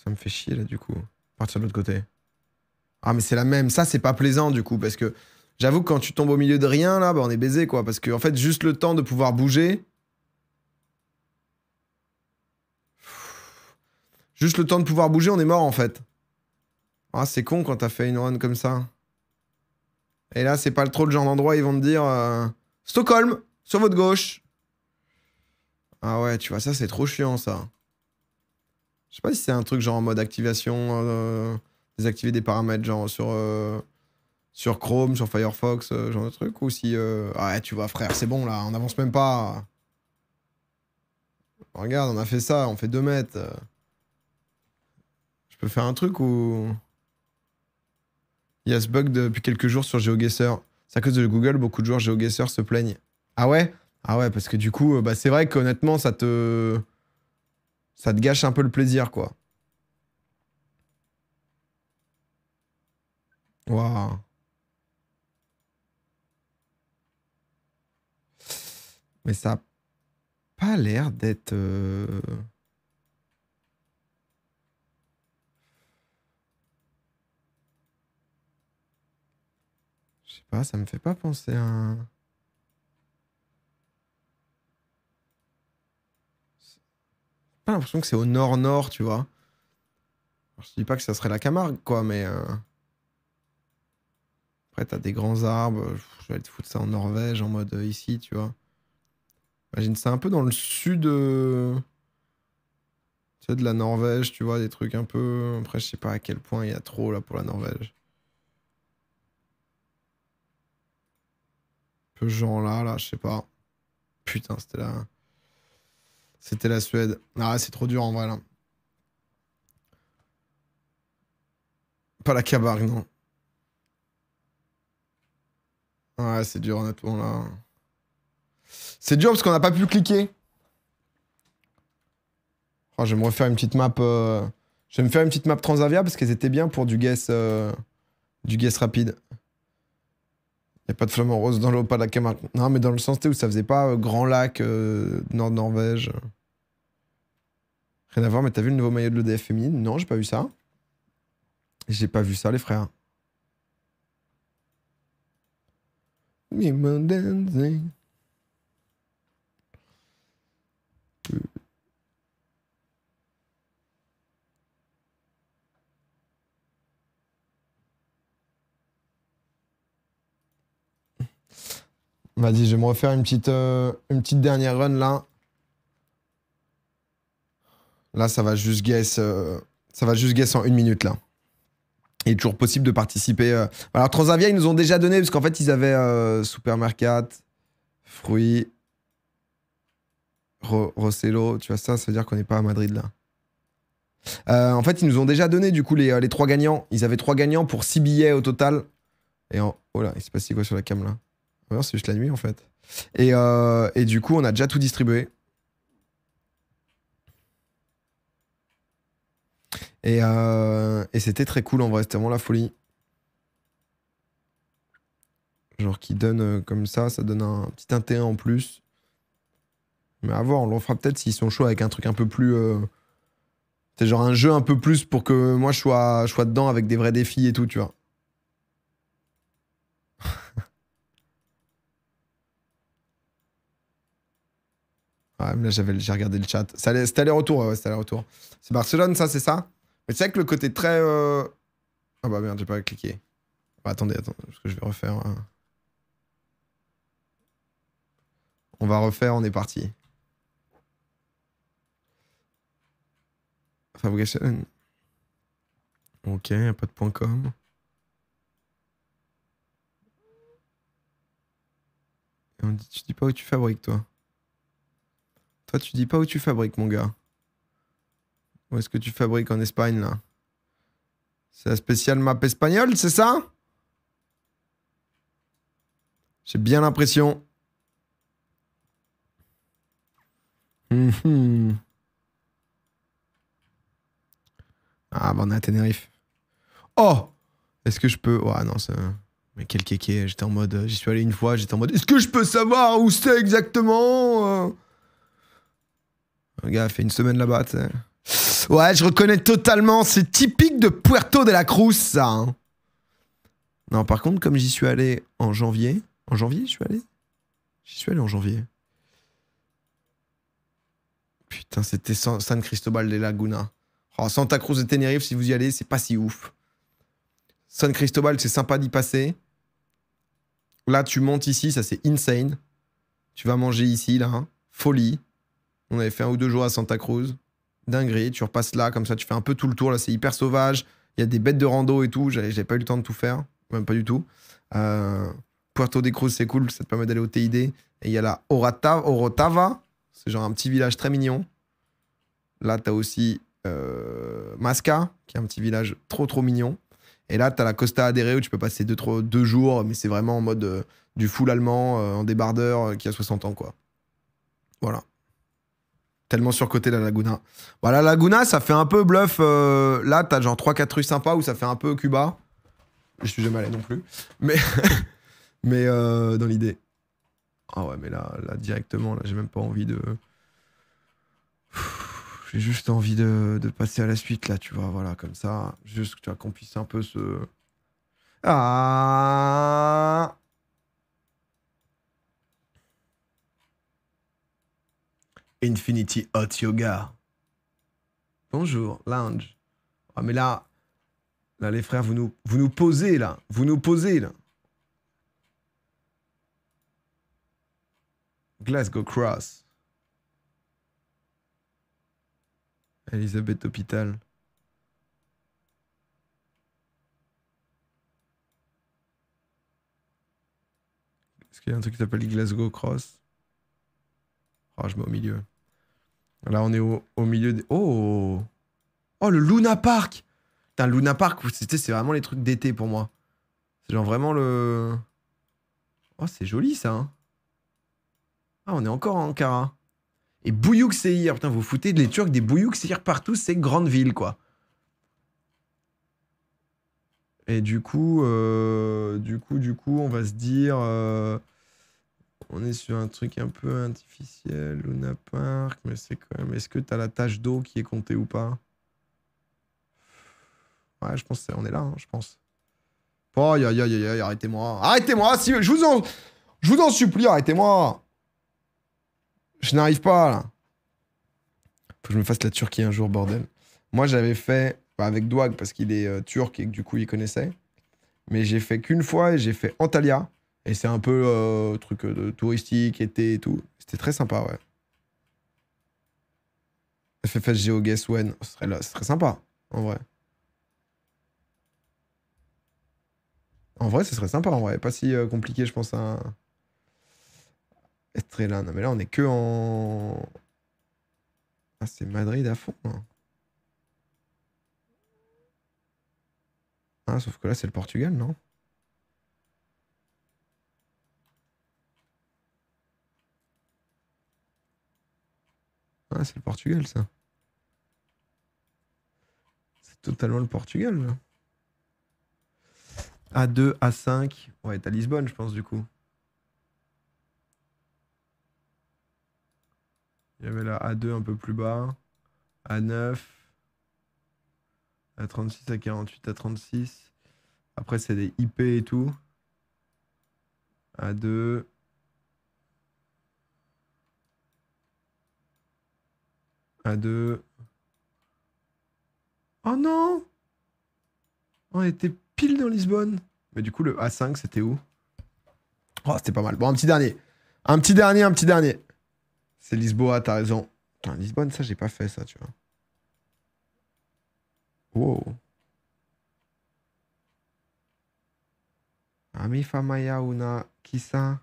ça me fait chier là, du coup. Partir de l'autre côté. Ah, mais c'est la même. Ça, c'est pas plaisant, du coup, parce que J'avoue que quand tu tombes au milieu de rien, là, bah, on est baisé, quoi. Parce que, en fait, juste le temps de pouvoir bouger. Juste le temps de pouvoir bouger, on est mort, en fait. Ah, c'est con quand t'as fait une run comme ça. Et là, c'est pas trop le genre d'endroit, ils vont te dire euh, Stockholm, sur votre gauche. Ah ouais, tu vois, ça, c'est trop chiant, ça. Je sais pas si c'est un truc genre en mode activation, euh, désactiver des paramètres, genre sur. Euh, sur Chrome, sur Firefox, euh, genre de truc, ou si... Euh, ah, tu vois, frère, c'est bon, là, on n'avance même pas. Regarde, on a fait ça, on fait 2 mètres. Je peux faire un truc ou... Il y a ce bug depuis quelques jours sur GeoGuessr. ça cause de Google, beaucoup de joueurs GeoGuessr se plaignent. Ah ouais Ah ouais, parce que du coup, euh, bah, c'est vrai qu'honnêtement, ça te... Ça te gâche un peu le plaisir, quoi. Waouh. Mais ça n'a pas l'air d'être... Euh, je sais pas, ça me fait pas penser à un... pas l'impression que c'est au nord-nord, tu vois. je dis pas que ça serait la Camargue, quoi, mais... Euh, après, t'as des grands arbres, je vais te foutre ça en Norvège, en mode euh, ici, tu vois. Imagine, c'est un peu dans le sud. Euh, de la Norvège, tu vois, des trucs un peu. Après, je sais pas à quel point il y a trop là pour la Norvège. Peu genre là, là, je sais pas. Putain, c'était la. C'était la Suède. Ah, c'est trop dur en vrai là. Pas la Cabargue, non. Ouais, c'est dur honnêtement là. C'est dur parce qu'on n'a pas pu cliquer. J'aimerais oh, je vais me refaire une petite map. Euh, je me faire une petite map Transavia parce qu'elles étaient bien pour du guess, euh, du rapide. Il n'y a pas de flamant rose dans l'eau, pas de la Camargue. Non, mais dans le sens où ça faisait pas euh, Grand Lac, Nord-Norvège. Rien à voir, mais t'as vu le nouveau maillot de l'EDF féminine Non, j'ai pas vu ça. J'ai pas vu ça, les frères. Vas-y, je vais me refaire une petite, euh, une petite dernière run là. Là, ça va juste guess, euh, ça va juste guess en une minute là. Il est toujours possible de participer. Euh. Alors Transavia, ils nous ont déjà donné parce qu'en fait, ils avaient Supermarket, fruits, Rossello. Tu vois ça, ça veut dire qu'on n'est pas à Madrid là. en fait, ils nous ont déjà donné du coup les, les trois gagnants. Ils avaient trois gagnants pour six billets au total. Et en... Oh là, il s'est passé quoi sur la cam là c'est juste la nuit en fait. Et, euh, et, du coup, on a déjà tout distribué. Euh, et, c'était très cool en vrai, c'était vraiment la folie. Genre qui donne euh, comme ça, ça donne un petit intérêt en plus. Mais à voir, on le fera peut-être s'ils sont chauds avec un truc un peu plus. c'est genre un jeu un peu plus pour que moi je sois, je sois dedans avec des vrais défis et tout, tu vois. Ouais, j'avais, j'ai regardé le chat. C'était aller-retour, ouais, retour C'est Barcelone, ça, c'est ça Mais c'est vrai que le côté très. Euh, ah bah merde, j'ai pas cliqué. Bah, attendez, attendez, parce que je vais refaire. Hein. On va refaire, on est parti. Fabrication. Euh, ok, pas de point com. Et tu dis pas où tu fabriques, toi tu dis pas où tu fabriques, mon gars. Où est-ce que tu fabriques en Espagne, là C'est la spéciale map espagnole, c'est ça J'ai bien l'impression. Mhm. Ah, bah on est à Tenerife. Oh Est-ce que je peux... Oh, non, c'est. Mais quel kéké, j'étais en mode... J'y suis allé une fois, j'étais en mode... Est-ce que je peux savoir où c'est exactement le gars a fait une semaine là-bas, Ouais, je reconnais totalement. C'est typique de Puerto de la Cruz, ça. Hein. Non, par contre, comme j'y suis allé en janvier. En janvier, je suis allé J'y suis allé en janvier. Putain, c'était San Cristobal de Laguna. Oh, Santa Cruz de Tenerife, si vous y allez, c'est pas si ouf. San Cristobal, c'est sympa d'y passer. Là, tu montes ici, ça c'est insane. Tu vas manger ici, là. Hein. Folie. On avait fait un ou deux jours à Santa Cruz. Dinguerie, tu repasses là, comme ça, tu fais un peu tout le tour. Là, c'est hyper sauvage. Il y a des bêtes de rando et tout. J'ai pas eu le temps de tout faire, même pas du tout. Euh, Puerto de Cruz, c'est cool, ça te permet d'aller au TID. Et il y a la Orotava, c'est genre un petit village très mignon. Là, tu as aussi euh, Masca, qui est un petit village trop trop mignon. Et là, tu as la Costa Adere où tu peux passer deux, trois, deux jours, mais c'est vraiment en mode euh, du full allemand, en débardeur, qui a 60 ans, quoi. Voilà tellement surcoté la Laguna. Voilà, bah, la Laguna, ça fait un peu bluff. Euh, là, t'as genre 3-4 rues sympas où ça fait un peu Cuba. Je suis jamais allé non plus. Mais, mais euh, dans l'idée. Ah ouais, mais là, là directement, là, j'ai même pas envie de. J'ai juste envie de, de, passer à la suite, là, tu vois, voilà, comme ça. Juste que qu'on puisse un peu ce... Ah! Infinity Hot Yoga. Bonjour, lounge. Ah, mais là, là, les frères, vous nous, vous nous posez, là. Vous nous posez, là. Glasgow Cross. Elizabeth Hospital. Est-ce qu'il y a un truc qui s'appelle Glasgow Cross Oh, je mets au milieu. Là, on est au, milieu des... Oh Oh, le Luna Park Putain, Luna Park, c'est vraiment les trucs d'été pour moi. C'est genre vraiment le... Oh, c'est joli, ça. Hein. Ah, on est encore en Ankara. Et hier putain, vous foutez les Turcs des Bouyukseir partout, c'est grande ville, quoi. Et du coup, euh, du coup, du coup, on va se dire... Euh, on est sur un truc un peu artificiel, Luna Park, mais c'est quand même... Est-ce que t'as la tâche d'eau qui est comptée ou pas Ouais, je pense on est là, hein, je pense. Oh, aïe, aïe, aïe, aïe, arrêtez-moi. Arrêtez-moi, si... je, vous en... je vous en supplie, arrêtez-moi. Je n'arrive pas, là. Faut que je me fasse la Turquie un jour, bordel. Moi, j'avais fait, bah, avec Douag, parce qu'il est euh, turc et que du coup, il connaissait. Mais j'ai fait qu'une fois et j'ai fait Antalya. Et c'est un peu euh, truc euh, de touristique, été et tout. C'était très sympa, ouais. FFSGO Guess When, ce serait, là, sympa, en vrai. En vrai, ce serait sympa, en vrai. Pas si euh, compliqué, je pense, à... Être là, non mais là, on est que en... Ah, c'est Madrid à fond. Hein. Ah, sauf que là, c'est le Portugal, non Ah, c'est le Portugal, ça. C'est totalement le Portugal, là. A2, A5. Ouais, t'as Lisbonne, je pense, du coup. Il y avait la A2 un peu plus bas. A9. A36, A48, A36. Après, c'est des IP et tout. A2. a 2 Oh non On oh, était pile dans Lisbonne. Mais du coup, le A5, c'était où Oh, c'était pas mal. Bon, un petit dernier. Un petit dernier, un petit dernier. C'est Lisboa, t'as raison. Putain, Lisbonne, ça, j'ai pas fait ça, tu vois. Wow. Amifamaya una kissa.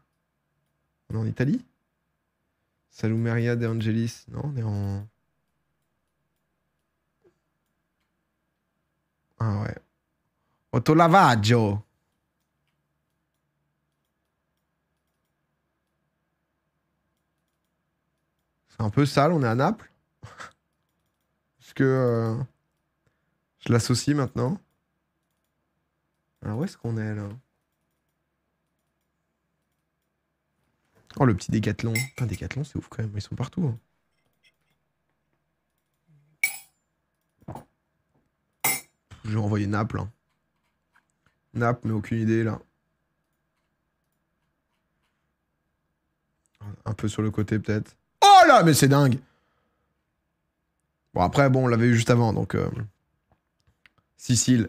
On est en Italie Salumeria de Angelis. Non, on est en. Ah ouais. Autolavaggio. Oh. C'est un peu sale, on est à Naples. Parce que euh, je l'associe maintenant. Alors ah, où est-ce qu'on est là Oh le petit décathlon. Putain, décathlon, c'est ouf quand même, ils sont partout. Hein. Je vais envoyer Naples. Hein. Naples, mais aucune idée là. Un peu sur le côté peut-être. Oh là, mais c'est dingue Bon après, bon, on l'avait eu juste avant, donc... Euh, Sicile.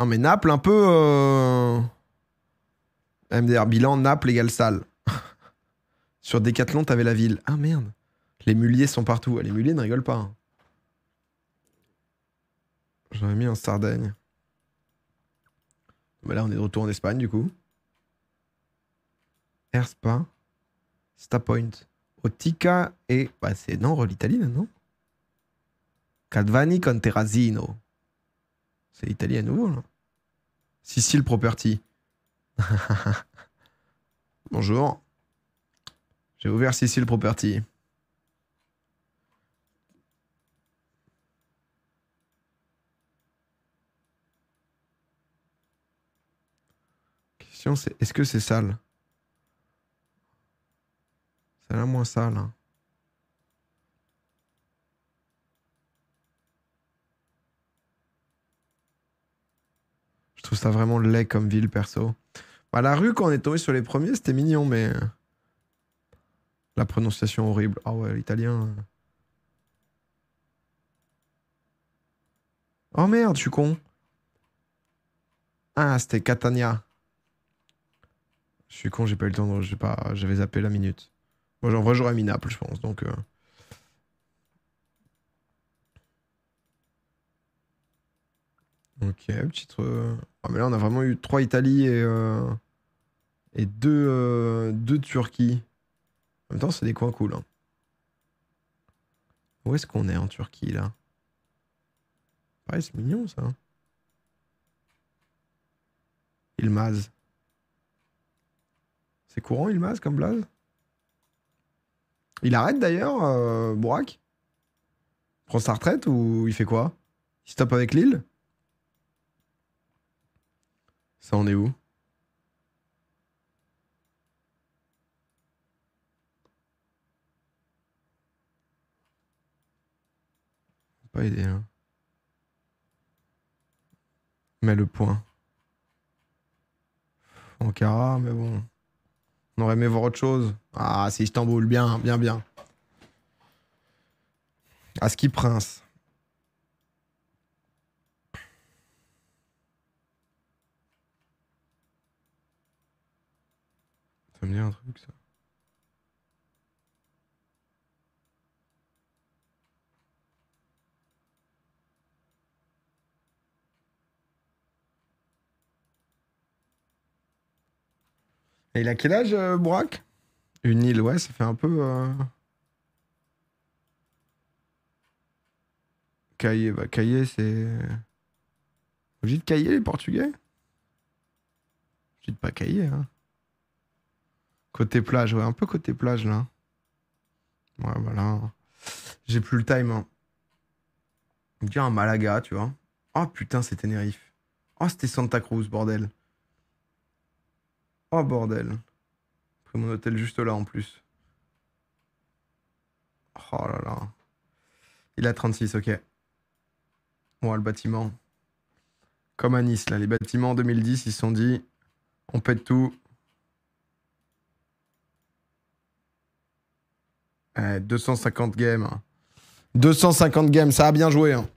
Non mais Naples un peu... Euh, MDR, bilan, Naples égale salle. sur Decathlon, t'avais la ville. Ah merde. Les muliers sont partout. Ah, les muliers ne rigolent pas. Hein. J'aurais mis en Sardaigne. Mais bah là, on est de retour en Espagne, du coup. Airspa, Stapoint, Otica et... Bah, c'est non, l'Italie, non Cadvani con Terrazino. C'est l'Italie à nouveau, là. Sicile Property. Bonjour. J'ai ouvert Sicile Property. est-ce que c'est sale C'est la moins sale. Hein. Je trouve ça vraiment laid comme ville, perso. Bah, la rue, quand on est tombé sur les premiers, c'était mignon, mais. Euh, la prononciation horrible. Ah ouais, l'italien. Hein. Oh merde, je suis con. Ah, c'était Catania. Je suis con, j'ai pas eu le temps, de... pas, j'avais zappé la minute. Moi, j'en vois j'aurais mis Naples, je pense, donc. Euh. Ok, petit euh, ah, mais là, on a vraiment eu 3 Italie et, euh, et 2 deux, Turquie. En même temps, c'est des coins cool. Hein. Où est-ce qu'on est en Turquie, là Pareil, c'est mignon, ça. Hein. Ilmaz. C'est courant, il Ilmaz, comme blaze Il arrête d'ailleurs, euh, Bourak Prend sa retraite ou il fait quoi Il stoppe avec Lille Ça en est où Pas aidé, hein. Mais le point. Ankara, mais bon. On aurait aimé voir autre chose. Ah, c'est Istanbul, bien, bien, bien. Aski Prince. Ça me dit un truc, ça. Et il a quel âge, euh, Une île, ouais, ça fait un peu. Euh... bah c'est. Vous dites Caillé, les Portugais Vous dites pas Caillé, hein. Côté plage, ouais, un peu côté plage, là. Ouais, voilà. là, J'ai plus le time, hein. On dirait un Malaga, tu vois. Oh putain, c'est Tenerife. Oh, c'était Santa Cruz, bordel. Oh bordel. Pris mon hôtel juste là en plus. Oh là là. Il a 36, ok. Bon, le bâtiment. Comme à Nice, là. Les bâtiments en 2010, ils sont dit on pète tout. 250 eh, games. 250 games, ça a bien joué. Hein.